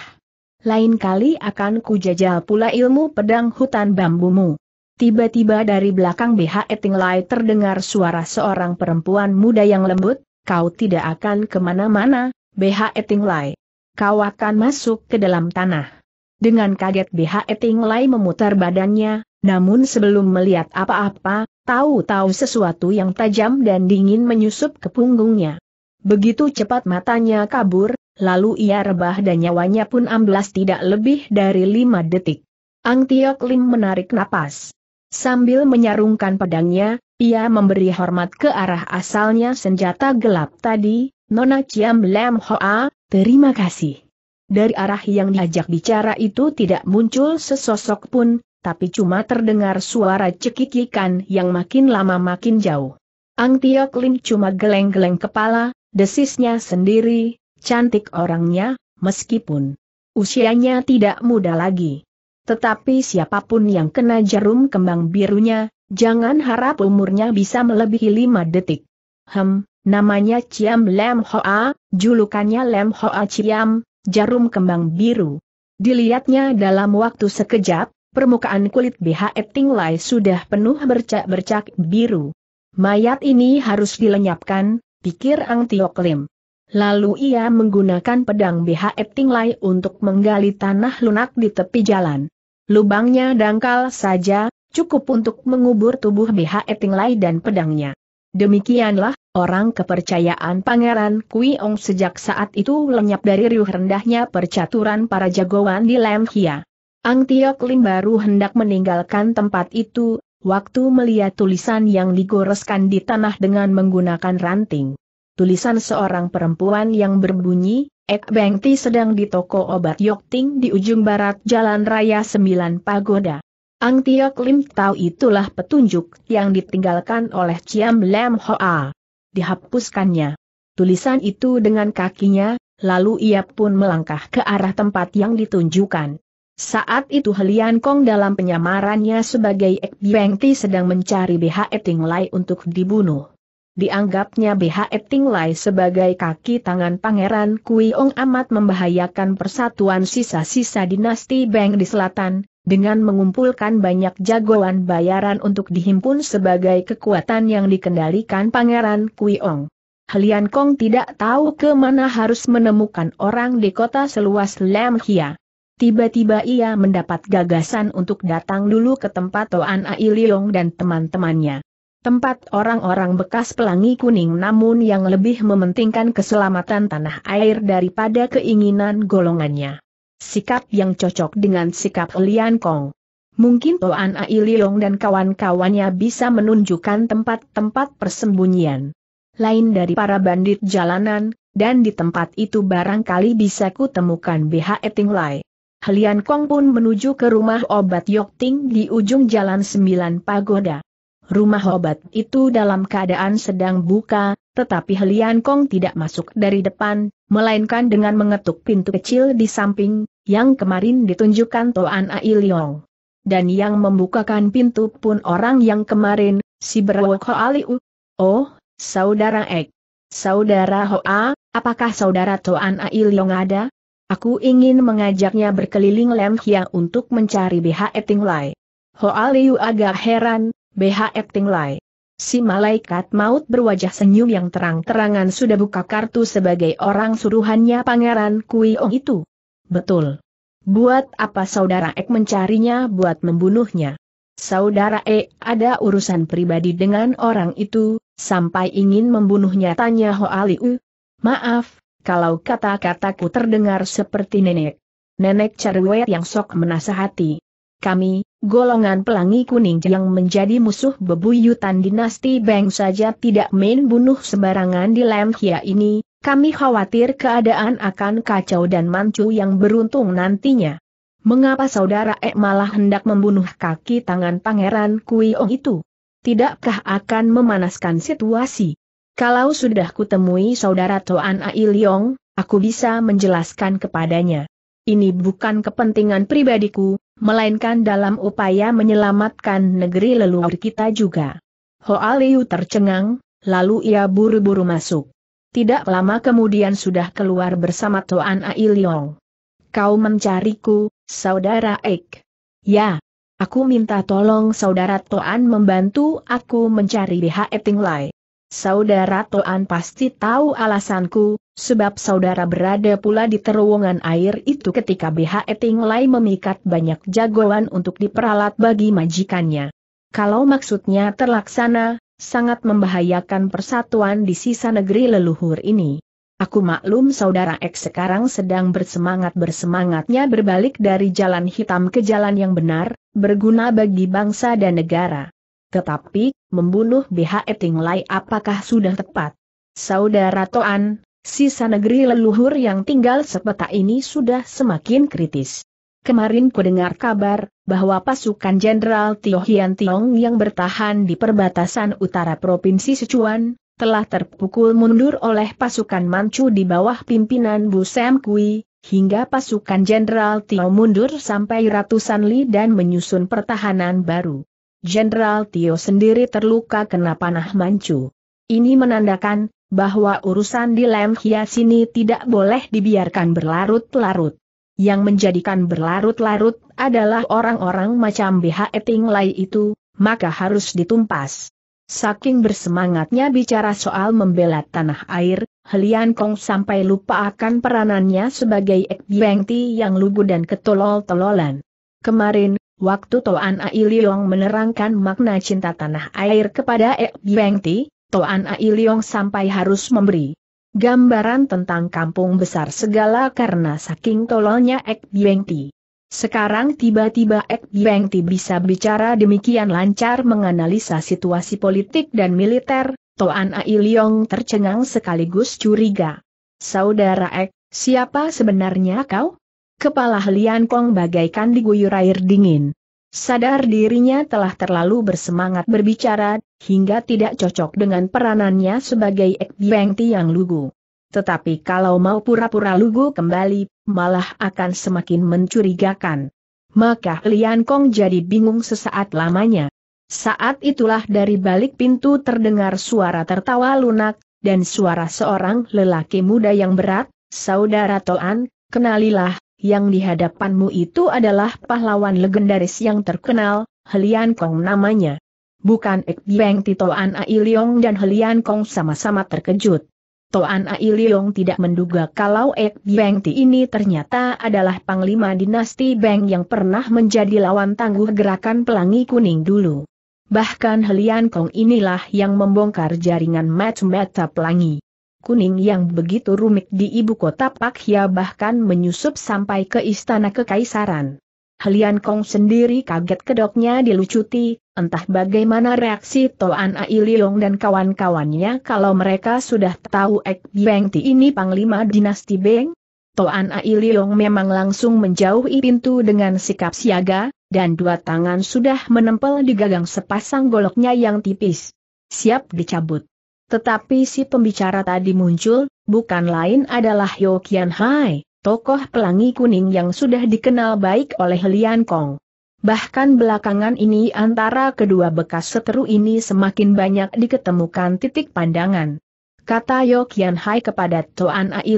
Lain kali akan kujajal pula ilmu pedang hutan bambumu. Tiba-tiba dari belakang BH Etinglai terdengar suara seorang perempuan muda yang lembut, kau tidak akan kemana-mana, BH Etinglai. Kau akan masuk ke dalam tanah. Dengan kaget BH Etinglai memutar badannya, namun sebelum melihat apa-apa, tahu-tahu sesuatu yang tajam dan dingin menyusup ke punggungnya. Begitu cepat matanya kabur, lalu ia rebah dan nyawanya pun amblas tidak lebih dari lima detik. Ang Tiok Lim menarik napas. Sambil menyarungkan pedangnya, ia memberi hormat ke arah asalnya senjata gelap tadi, Nona Ciam Lam Hoa, terima kasih. Dari arah yang diajak bicara itu tidak muncul sesosok pun, tapi cuma terdengar suara cekikikan yang makin lama makin jauh. Ang Tiok Lim cuma geleng-geleng kepala, desisnya sendiri, cantik orangnya, meskipun usianya tidak muda lagi. Tetapi siapapun yang kena jarum kembang birunya, jangan harap umurnya bisa melebihi lima detik. Hem, namanya Ciam Lem Hoa, julukannya Lem Hoa Ciam, jarum kembang biru. Dilihatnya dalam waktu sekejap, permukaan kulit BH Eting Lai sudah penuh bercak-bercak biru. Mayat ini harus dilenyapkan, pikir Ang Tio Klim. Lalu ia menggunakan pedang BH Lai untuk menggali tanah lunak di tepi jalan. Lubangnya dangkal saja, cukup untuk mengubur tubuh BH Lai dan pedangnya. Demikianlah, orang kepercayaan Pangeran Kui Ong sejak saat itu lenyap dari riuh rendahnya percaturan para jagoan di Lam Hia. Ang Tiok Lim baru hendak meninggalkan tempat itu, Waktu melihat tulisan yang digoreskan di tanah dengan menggunakan ranting. Tulisan seorang perempuan yang berbunyi, Ek Beng Ti sedang di toko obat Ting di ujung barat Jalan Raya Sembilan Pagoda. Ang Tiok Lim tahu itulah petunjuk yang ditinggalkan oleh Chiam Lam Hoa. Dihapuskannya. Tulisan itu dengan kakinya, lalu ia pun melangkah ke arah tempat yang ditunjukkan. Saat itu Helian Kong dalam penyamarannya sebagai Ek Bieng Ti sedang mencari BH e Ting Lai untuk dibunuh. Dianggapnya BH e Ting Lai sebagai kaki tangan Pangeran Kui Ong amat membahayakan persatuan sisa-sisa dinasti Beng di selatan, dengan mengumpulkan banyak jagoan bayaran untuk dihimpun sebagai kekuatan yang dikendalikan Pangeran Kui Ong. Helian Kong tidak tahu ke mana harus menemukan orang di kota seluas Lam Hia. Tiba-tiba ia mendapat gagasan untuk datang dulu ke tempat Toan Ailiong dan teman-temannya. Tempat orang-orang bekas pelangi kuning namun yang lebih mementingkan keselamatan tanah air daripada keinginan golongannya. Sikap yang cocok dengan sikap Lian Kong. Mungkin Toan Ailiong dan kawan-kawannya bisa menunjukkan tempat-tempat persembunyian. Lain dari para bandit jalanan, dan di tempat itu barangkali bisa kutemukan BH eting Lai. Helian Kong pun menuju ke rumah obat Ting di ujung jalan Sembilan Pagoda. Rumah obat itu dalam keadaan sedang buka, tetapi Helian Kong tidak masuk dari depan, melainkan dengan mengetuk pintu kecil di samping, yang kemarin ditunjukkan Toan Ai Leong. Dan yang membukakan pintu pun orang yang kemarin, si berwoko Aliu. Oh, saudara Ek. Saudara Hoa, apakah saudara Toan Ai Leong ada? Aku ingin mengajaknya berkeliling Lem untuk mencari BH Eting Lai. Hoa Liu agak heran, BH Eting Lai. Si malaikat maut berwajah senyum yang terang-terangan sudah buka kartu sebagai orang suruhannya Pangeran Kui Ong itu. Betul. Buat apa saudara Ek mencarinya buat membunuhnya? Saudara E ada urusan pribadi dengan orang itu, sampai ingin membunuhnya tanya Hoa Liu. Maaf, kalau kata-kataku terdengar seperti nenek. Nenek Carwet yang sok menasahati. Kami, golongan pelangi kuning yang menjadi musuh bebuyutan dinasti Beng saja tidak main bunuh sembarangan di Lemhia ini, kami khawatir keadaan akan kacau dan mancu yang beruntung nantinya. Mengapa saudara E malah hendak membunuh kaki tangan pangeran Kuiong itu? Tidakkah akan memanaskan situasi? Kalau sudah kutemui saudara Toan Ailiong, aku bisa menjelaskan kepadanya. Ini bukan kepentingan pribadiku, melainkan dalam upaya menyelamatkan negeri leluhur kita juga. Ho tercengang, lalu ia buru-buru masuk. Tidak lama kemudian sudah keluar bersama Toan Ailiong. Kau mencariku, saudara Ek. Ya, aku minta tolong saudara Toan membantu aku mencari BH Etinglai. Saudara Toan pasti tahu alasanku, sebab saudara berada pula di terowongan air itu ketika BH Eting Lai memikat banyak jagoan untuk diperalat bagi majikannya. Kalau maksudnya terlaksana, sangat membahayakan persatuan di sisa negeri leluhur ini. Aku maklum saudara X sekarang sedang bersemangat-bersemangatnya berbalik dari jalan hitam ke jalan yang benar, berguna bagi bangsa dan negara. Tetapi, membunuh BHE Tinglai apakah sudah tepat? Saudara Toan, sisa negeri leluhur yang tinggal sepetak ini sudah semakin kritis. Kemarin ku dengar kabar, bahwa pasukan Jenderal Tio Hian Tiong yang bertahan di perbatasan utara Provinsi Sichuan, telah terpukul mundur oleh pasukan Manchu di bawah pimpinan Bu Sam Kui, hingga pasukan Jenderal Tio mundur sampai ratusan li dan menyusun pertahanan baru. Jenderal Tio sendiri terluka kena panah mancu. Ini menandakan bahwa urusan di lem hias ini tidak boleh dibiarkan berlarut-larut. Yang menjadikan berlarut-larut adalah orang-orang macam BH Eting Lai itu, maka harus ditumpas. Saking bersemangatnya bicara soal membela tanah air, Helian Kong sampai lupa akan peranannya sebagai Ek Ti yang lugu dan ketolol-tololan. Kemarin, Waktu Toan Ailiong menerangkan makna cinta tanah air kepada Ek Biengti, Toan Ailiong sampai harus memberi gambaran tentang kampung besar segala karena saking tololnya Ek Biengti. Sekarang tiba-tiba Ek Biengti bisa bicara demikian lancar menganalisa situasi politik dan militer, Toan Ailiong tercengang sekaligus curiga. Saudara Ek, siapa sebenarnya kau? Kepala Lian Kong bagaikan diguyur air dingin. Sadar dirinya telah terlalu bersemangat berbicara, hingga tidak cocok dengan peranannya sebagai Ek Biang yang Lugu. Tetapi kalau mau pura-pura lugu kembali, malah akan semakin mencurigakan. Maka Lian Kong jadi bingung sesaat lamanya. Saat itulah dari balik pintu terdengar suara tertawa lunak, dan suara seorang lelaki muda yang berat, Saudara Toan, kenalilah, yang di hadapanmu itu adalah pahlawan legendaris yang terkenal, Helian Kong namanya. Bukan Ek Bieng Ti Toan Ai Leong dan Helian Kong sama-sama terkejut. Toan Ai Leong tidak menduga kalau Ek Bieng Ti ini ternyata adalah panglima dinasti Beng yang pernah menjadi lawan tangguh gerakan pelangi kuning dulu. Bahkan Helian Kong inilah yang membongkar jaringan mata-mata pelangi kuning yang begitu rumit di ibu kota Pak Hia bahkan menyusup sampai ke istana kekaisaran. Helian Kong sendiri kaget kedoknya dilucuti, entah bagaimana reaksi Toan Liong dan kawan-kawannya kalau mereka sudah tahu Ek Beng Ti ini panglima dinasti Beng. Toan Liong memang langsung menjauhi pintu dengan sikap siaga, dan dua tangan sudah menempel di gagang sepasang goloknya yang tipis. Siap dicabut. Tetapi si pembicara tadi muncul, bukan lain adalah Yo Kian Hai, tokoh pelangi kuning yang sudah dikenal baik oleh Lian Kong. Bahkan belakangan ini antara kedua bekas seteru ini semakin banyak diketemukan titik pandangan. Kata Yo Kian Hai kepada Toan Ai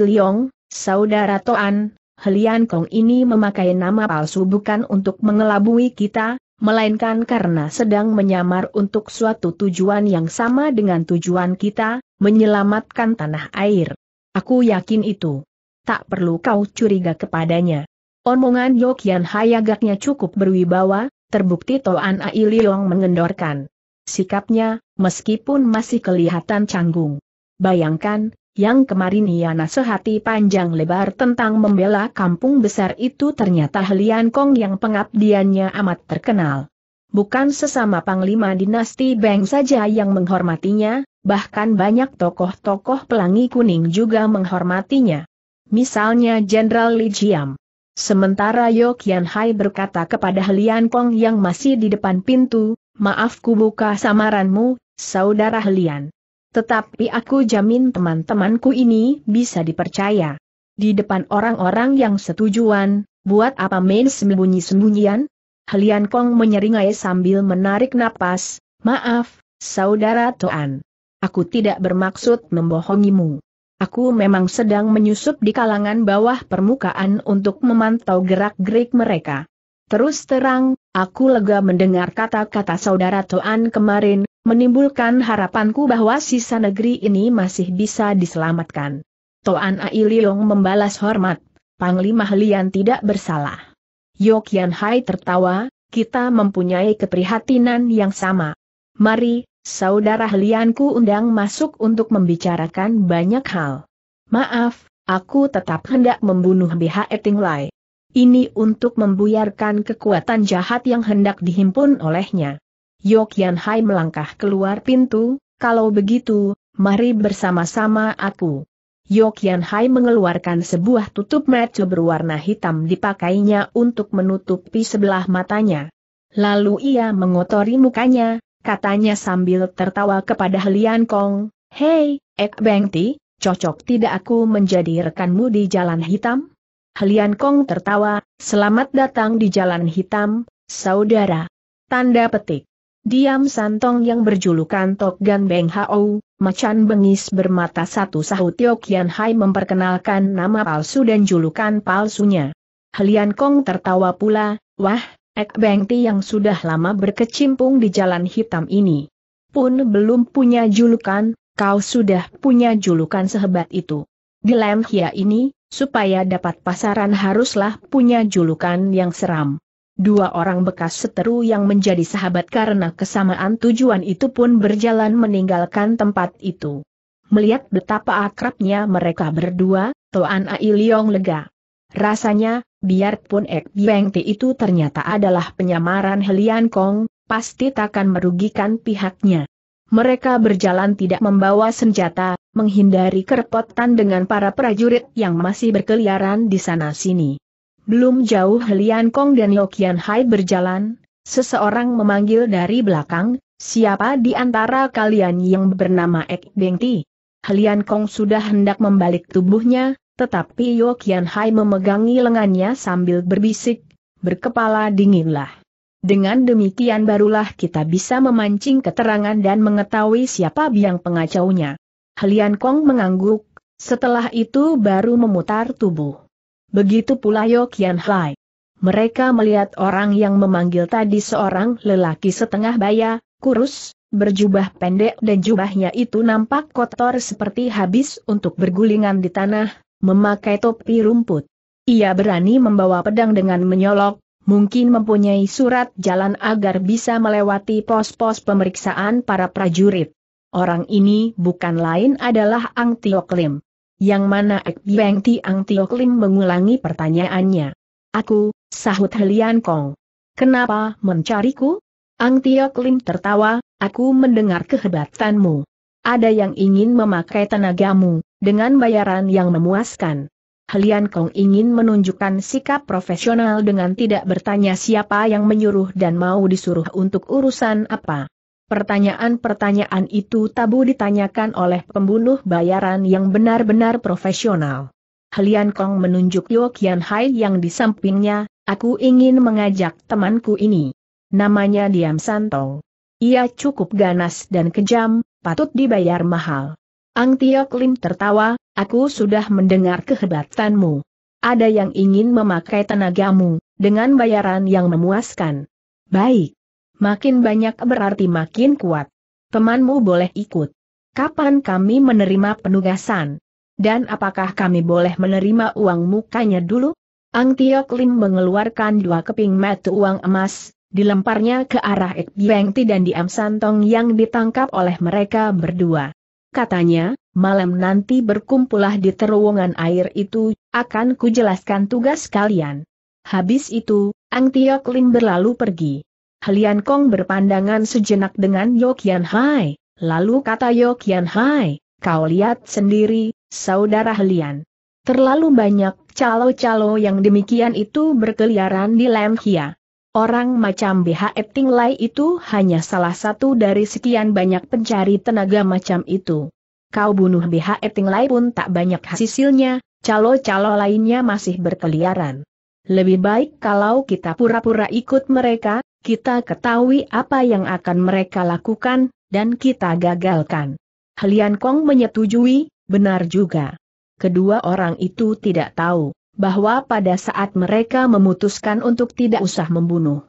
saudara Toan, Helian Kong ini memakai nama palsu bukan untuk mengelabui kita, melainkan karena sedang menyamar untuk suatu tujuan yang sama dengan tujuan kita, menyelamatkan tanah air. Aku yakin itu. Tak perlu kau curiga kepadanya. Omongan Yokian Hayagaknya cukup berwibawa, terbukti Toan Ai mengendorkan. Sikapnya, meskipun masih kelihatan canggung. Bayangkan, yang kemarin ia nasihati panjang lebar tentang membela kampung besar itu ternyata Helian Kong yang pengabdiannya amat terkenal. Bukan sesama panglima dinasti Beng saja yang menghormatinya, bahkan banyak tokoh-tokoh pelangi kuning juga menghormatinya. Misalnya Jenderal Li Jiam. Sementara Yo Kian Hai berkata kepada Helian Kong yang masih di depan pintu, maaf ku buka samaranmu, saudara Helian. Tetapi aku jamin teman-temanku ini bisa dipercaya. Di depan orang-orang yang setujuan, buat apa main sembunyi-sembunyian? Helian Kong menyeringai sambil menarik napas, maaf, saudara Toan. Aku tidak bermaksud membohongimu. Aku memang sedang menyusup di kalangan bawah permukaan untuk memantau gerak-gerik mereka. Terus terang, aku lega mendengar kata-kata saudara Toan kemarin, menimbulkan harapanku bahwa sisa negeri ini masih bisa diselamatkan. Toan Ailiong membalas hormat, Panglima Lian tidak bersalah. Yokian Hai tertawa, kita mempunyai keprihatinan yang sama. Mari, saudara Helianku undang masuk untuk membicarakan banyak hal. Maaf, aku tetap hendak membunuh Eting Lai. Ini untuk membuyarkan kekuatan jahat yang hendak dihimpun olehnya. Yok Yan Hai melangkah keluar pintu, kalau begitu, mari bersama-sama aku. Yok Yan Hai mengeluarkan sebuah tutup mata berwarna hitam dipakainya untuk menutupi sebelah matanya. Lalu ia mengotori mukanya, katanya sambil tertawa kepada Lian Kong, Hei, Ek Beng Ti, cocok tidak aku menjadi rekanmu di jalan hitam? Lian Kong tertawa, selamat datang di jalan hitam, saudara. Tanda petik. Diam Santong yang berjulukan Tok Gan Beng Hao, macan bengis bermata satu sahut Tio Kian Hai memperkenalkan nama palsu dan julukan palsunya. Helian Kong tertawa pula, wah, Ek Beng Ti yang sudah lama berkecimpung di jalan hitam ini. Pun belum punya julukan, kau sudah punya julukan sehebat itu. Di Lam ini, supaya dapat pasaran haruslah punya julukan yang seram. Dua orang bekas seteru yang menjadi sahabat karena kesamaan tujuan itu pun berjalan meninggalkan tempat itu. Melihat betapa akrabnya mereka berdua, Toan Ai Leong lega. Rasanya, biarpun Ek Bieng Ti itu ternyata adalah penyamaran Helian Kong, pasti takkan merugikan pihaknya. Mereka berjalan tidak membawa senjata, menghindari kerepotan dengan para prajurit yang masih berkeliaran di sana-sini. Belum jauh Lian Kong dan Yokian Hai berjalan, seseorang memanggil dari belakang, siapa di antara kalian yang bernama Ek Beng Ti? Lian Kong sudah hendak membalik tubuhnya, tetapi Yokian Hai memegangi lengannya sambil berbisik, berkepala dinginlah. Dengan demikian barulah kita bisa memancing keterangan dan mengetahui siapa biang pengacaunya. Lian Kong mengangguk, setelah itu baru memutar tubuh. Begitu pula Yo Kian Hai. Mereka melihat orang yang memanggil tadi seorang lelaki setengah baya, kurus, berjubah pendek dan jubahnya itu nampak kotor seperti habis untuk bergulingan di tanah, memakai topi rumput. Ia berani membawa pedang dengan menyolok, mungkin mempunyai surat jalan agar bisa melewati pos-pos pemeriksaan para prajurit. Orang ini bukan lain adalah Ang Tio Klim yang mana Ek Biang Tiang Tio Klim mengulangi pertanyaannya. Aku, sahut Helian Kong. Kenapa mencariku? Ang Tio Klim tertawa, aku mendengar kehebatanmu. Ada yang ingin memakai tenagamu, dengan bayaran yang memuaskan. Helian Kong ingin menunjukkan sikap profesional dengan tidak bertanya siapa yang menyuruh dan mau disuruh untuk urusan apa. Pertanyaan-pertanyaan itu tabu ditanyakan oleh pembunuh bayaran yang benar-benar profesional. Helian Kong menunjuk Yo Kian Hai yang di sampingnya, aku ingin mengajak temanku ini. Namanya Diam Santo. Ia cukup ganas dan kejam, patut dibayar mahal. Ang Tiok Lim tertawa, aku sudah mendengar kehebatanmu. Ada yang ingin memakai tenagamu, dengan bayaran yang memuaskan. Baik. Makin banyak berarti makin kuat. Temanmu boleh ikut. Kapan kami menerima penugasan? Dan apakah kami boleh menerima uang mukanya dulu? Ang Tiok Lim mengeluarkan dua keping metu uang emas, dilemparnya ke arah Ek Ti dan Diam Santong yang ditangkap oleh mereka berdua. Katanya, malam nanti berkumpulah di terowongan air itu, akan kujelaskan tugas kalian. Habis itu, Ang Tiok Lim berlalu pergi. Halian Kong berpandangan sejenak dengan Yokian Hai, lalu kata Yokian Hai, kau lihat sendiri, saudara Helian. Terlalu banyak calo-calo yang demikian itu berkeliaran di Lemhia. Orang macam BH Ting Lai itu hanya salah satu dari sekian banyak pencari tenaga macam itu. Kau bunuh BH Ting Lai pun tak banyak hasilnya, calo-calo lainnya masih berkeliaran. Lebih baik kalau kita pura-pura ikut mereka, kita ketahui apa yang akan mereka lakukan, dan kita gagalkan. Helian Kong menyetujui, benar juga. Kedua orang itu tidak tahu bahwa pada saat mereka memutuskan untuk tidak usah membunuh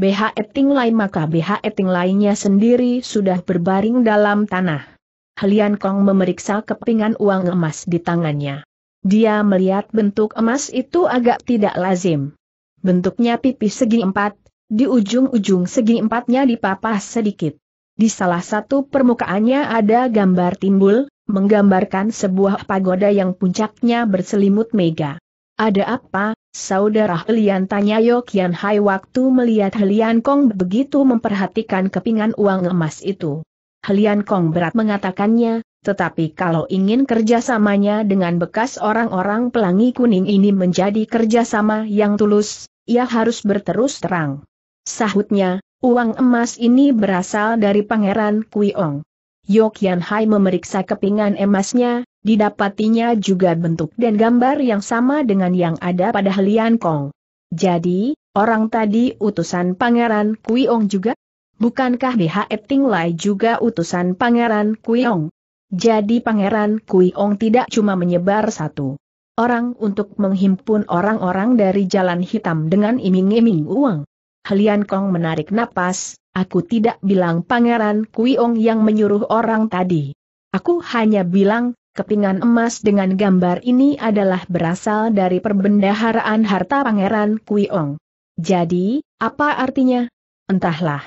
BH Eting lain maka BH Eting lainnya sendiri sudah berbaring dalam tanah. Helian Kong memeriksa kepingan uang emas di tangannya. Dia melihat bentuk emas itu agak tidak lazim. Bentuknya pipih segi empat, di ujung-ujung segi empatnya dipapah sedikit. Di salah satu permukaannya ada gambar timbul, menggambarkan sebuah pagoda yang puncaknya berselimut mega. Ada apa, saudara Helian tanya Yokian Hai waktu melihat Helian Kong begitu memperhatikan kepingan uang emas itu. Helian Kong berat mengatakannya, tetapi kalau ingin kerjasamanya dengan bekas orang-orang pelangi kuning ini menjadi kerjasama yang tulus, ia harus berterus terang. Sahutnya, uang emas ini berasal dari Pangeran Kuiong. Yokian Hai memeriksa kepingan emasnya, didapatinya juga bentuk dan gambar yang sama dengan yang ada pada Helian Kong. Jadi, orang tadi utusan Pangeran Kuiong juga? Bukankah BH Ting Lai juga utusan Pangeran Kuiong? Jadi Pangeran Kuiong tidak cuma menyebar satu orang untuk menghimpun orang-orang dari jalan hitam dengan iming-iming uang. Helian Kong menarik napas, aku tidak bilang pangeran Kuiong yang menyuruh orang tadi. Aku hanya bilang, kepingan emas dengan gambar ini adalah berasal dari perbendaharaan harta pangeran Kuiong. Jadi, apa artinya? Entahlah.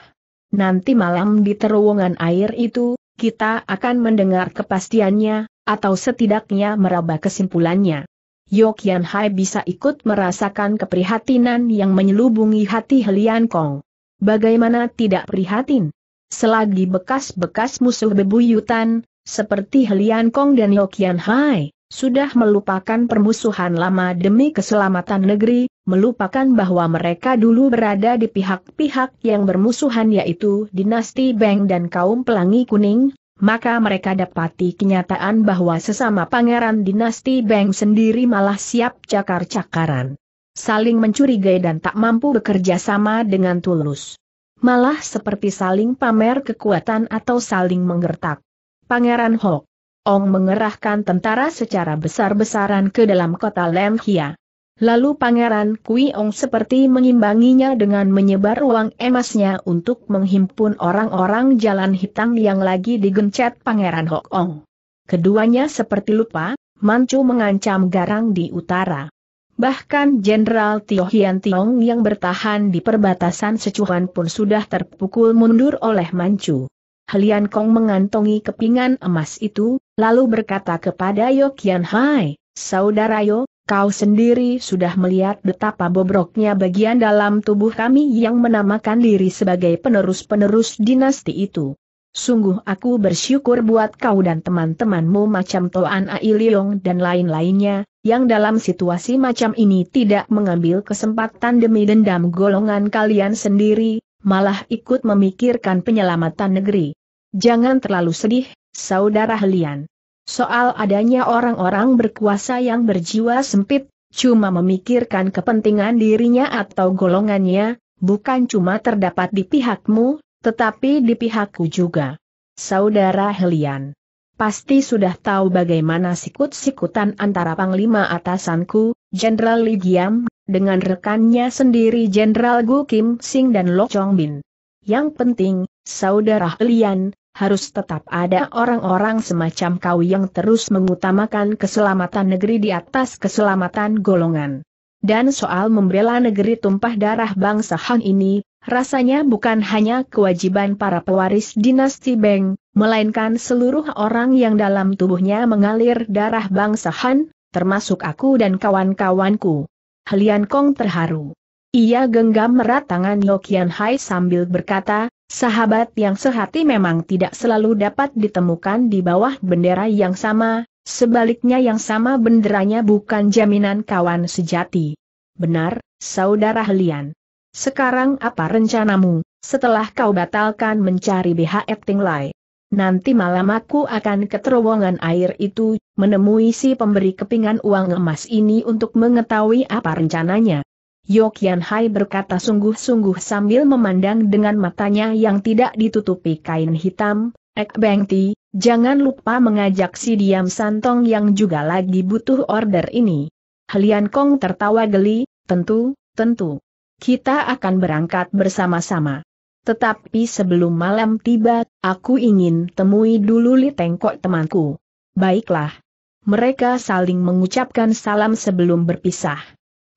Nanti malam di terowongan air itu, kita akan mendengar kepastiannya, atau setidaknya meraba kesimpulannya. Yokian Hai bisa ikut merasakan keprihatinan yang menyelubungi hati Helian Kong. Bagaimana tidak prihatin? Selagi bekas-bekas musuh bebuyutan, seperti Helian Kong dan Yokian Hai, sudah melupakan permusuhan lama demi keselamatan negeri, melupakan bahwa mereka dulu berada di pihak-pihak yang bermusuhan yaitu dinasti Beng dan kaum Pelangi Kuning, maka mereka dapati kenyataan bahwa sesama pangeran dinasti Beng sendiri malah siap cakar-cakaran. Saling mencurigai dan tak mampu bekerja sama dengan tulus. Malah seperti saling pamer kekuatan atau saling menggertak. Pangeran Hok Ong mengerahkan tentara secara besar-besaran ke dalam kota Lemhia. Lalu Pangeran Kui Ong seperti mengimbanginya dengan menyebar uang emasnya untuk menghimpun orang-orang jalan hitam yang lagi digencet Pangeran Hok Ong. Keduanya seperti lupa, Manchu mengancam garang di utara. Bahkan Jenderal Tio Hian Tiong yang bertahan di perbatasan Secuhan pun sudah terpukul mundur oleh Manchu. Helian Kong mengantongi kepingan emas itu, lalu berkata kepada Yo Kian Hai, Saudara Yo, Kau sendiri sudah melihat betapa bobroknya bagian dalam tubuh kami yang menamakan diri sebagai penerus-penerus dinasti itu. Sungguh aku bersyukur buat kau dan teman-temanmu macam Toan Ailiong dan lain-lainnya, yang dalam situasi macam ini tidak mengambil kesempatan demi dendam golongan kalian sendiri, malah ikut memikirkan penyelamatan negeri. Jangan terlalu sedih, saudara Helian. Soal adanya orang-orang berkuasa yang berjiwa sempit, cuma memikirkan kepentingan dirinya atau golongannya, bukan cuma terdapat di pihakmu, tetapi di pihakku juga. Saudara Helian. Pasti sudah tahu bagaimana sikut-sikutan antara Panglima atasanku, Jenderal Li Giam, dengan rekannya sendiri Jenderal Gu Kim Sing dan Lo Chong Bin. Yang penting, Saudara Helian, harus tetap ada orang-orang semacam kau yang terus mengutamakan keselamatan negeri di atas keselamatan golongan. Dan soal membela negeri tumpah darah bangsa Han ini, rasanya bukan hanya kewajiban para pewaris dinasti Beng, melainkan seluruh orang yang dalam tubuhnya mengalir darah bangsa Han, termasuk aku dan kawan-kawanku. Helian Kong terharu. Ia genggam merat tangan Yokian Hai sambil berkata, Sahabat yang sehati memang tidak selalu dapat ditemukan di bawah bendera yang sama, sebaliknya yang sama benderanya bukan jaminan kawan sejati. Benar, Saudara Helian. Sekarang apa rencanamu, setelah kau batalkan mencari BH Acting Lai? Nanti malam aku akan ke terowongan air itu, menemui si pemberi kepingan uang emas ini untuk mengetahui apa rencananya. Yokian Hai berkata sungguh-sungguh sambil memandang dengan matanya yang tidak ditutupi kain hitam, Ek Beng Ti, jangan lupa mengajak si Diam Santong yang juga lagi butuh order ini. Helian Kong tertawa geli, tentu, tentu. Kita akan berangkat bersama-sama. Tetapi sebelum malam tiba, aku ingin temui dulu Li Tengkok temanku. Baiklah. Mereka saling mengucapkan salam sebelum berpisah.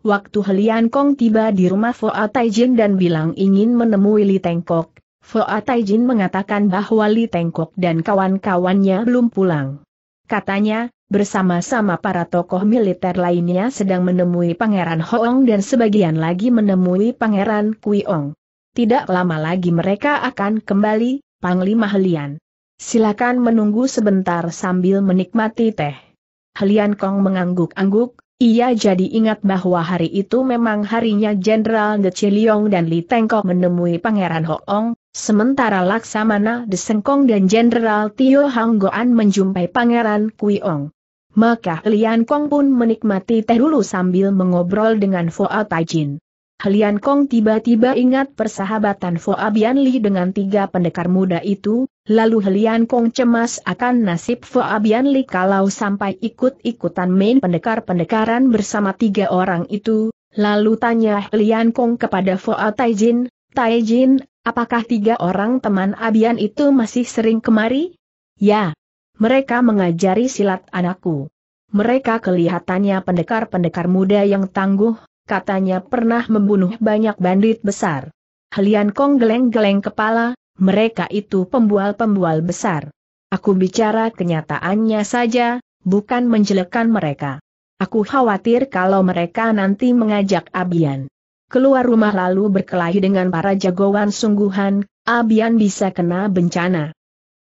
Waktu Helian Kong tiba di rumah Foa Taijin dan bilang ingin menemui Li Tengkok, Foa Taijin mengatakan bahwa Li Tengkok dan kawan-kawannya belum pulang. Katanya, bersama-sama para tokoh militer lainnya sedang menemui Pangeran Hoong dan sebagian lagi menemui Pangeran Kuiong. Tidak lama lagi mereka akan kembali, Panglima Helian. Silakan menunggu sebentar sambil menikmati teh. Helian Kong mengangguk-angguk, ia jadi ingat bahwa hari itu memang harinya Jenderal De Chiliong dan Li Tengkok menemui Pangeran Hoong, sementara Laksamana De Sengkong dan Jenderal Tio Hang Goan menjumpai Pangeran Kui Ong. Maka Lian Kong pun menikmati teh dulu sambil mengobrol dengan Tai Jin. Helian Kong tiba-tiba ingat persahabatan Fo Abian Li dengan tiga pendekar muda itu, lalu Helian Kong cemas akan nasib Fo Abian Li kalau sampai ikut-ikutan main pendekar-pendekaran bersama tiga orang itu, lalu tanya Helian Kong kepada Foa Taijin, Taijin, apakah tiga orang teman Abian itu masih sering kemari? Ya. Mereka mengajari silat anakku. Mereka kelihatannya pendekar-pendekar muda yang tangguh, katanya pernah membunuh banyak bandit besar. Helian Kong geleng-geleng kepala, mereka itu pembual-pembual besar. Aku bicara kenyataannya saja, bukan menjelekan mereka. Aku khawatir kalau mereka nanti mengajak Abian. Keluar rumah lalu berkelahi dengan para jagoan sungguhan, Abian bisa kena bencana.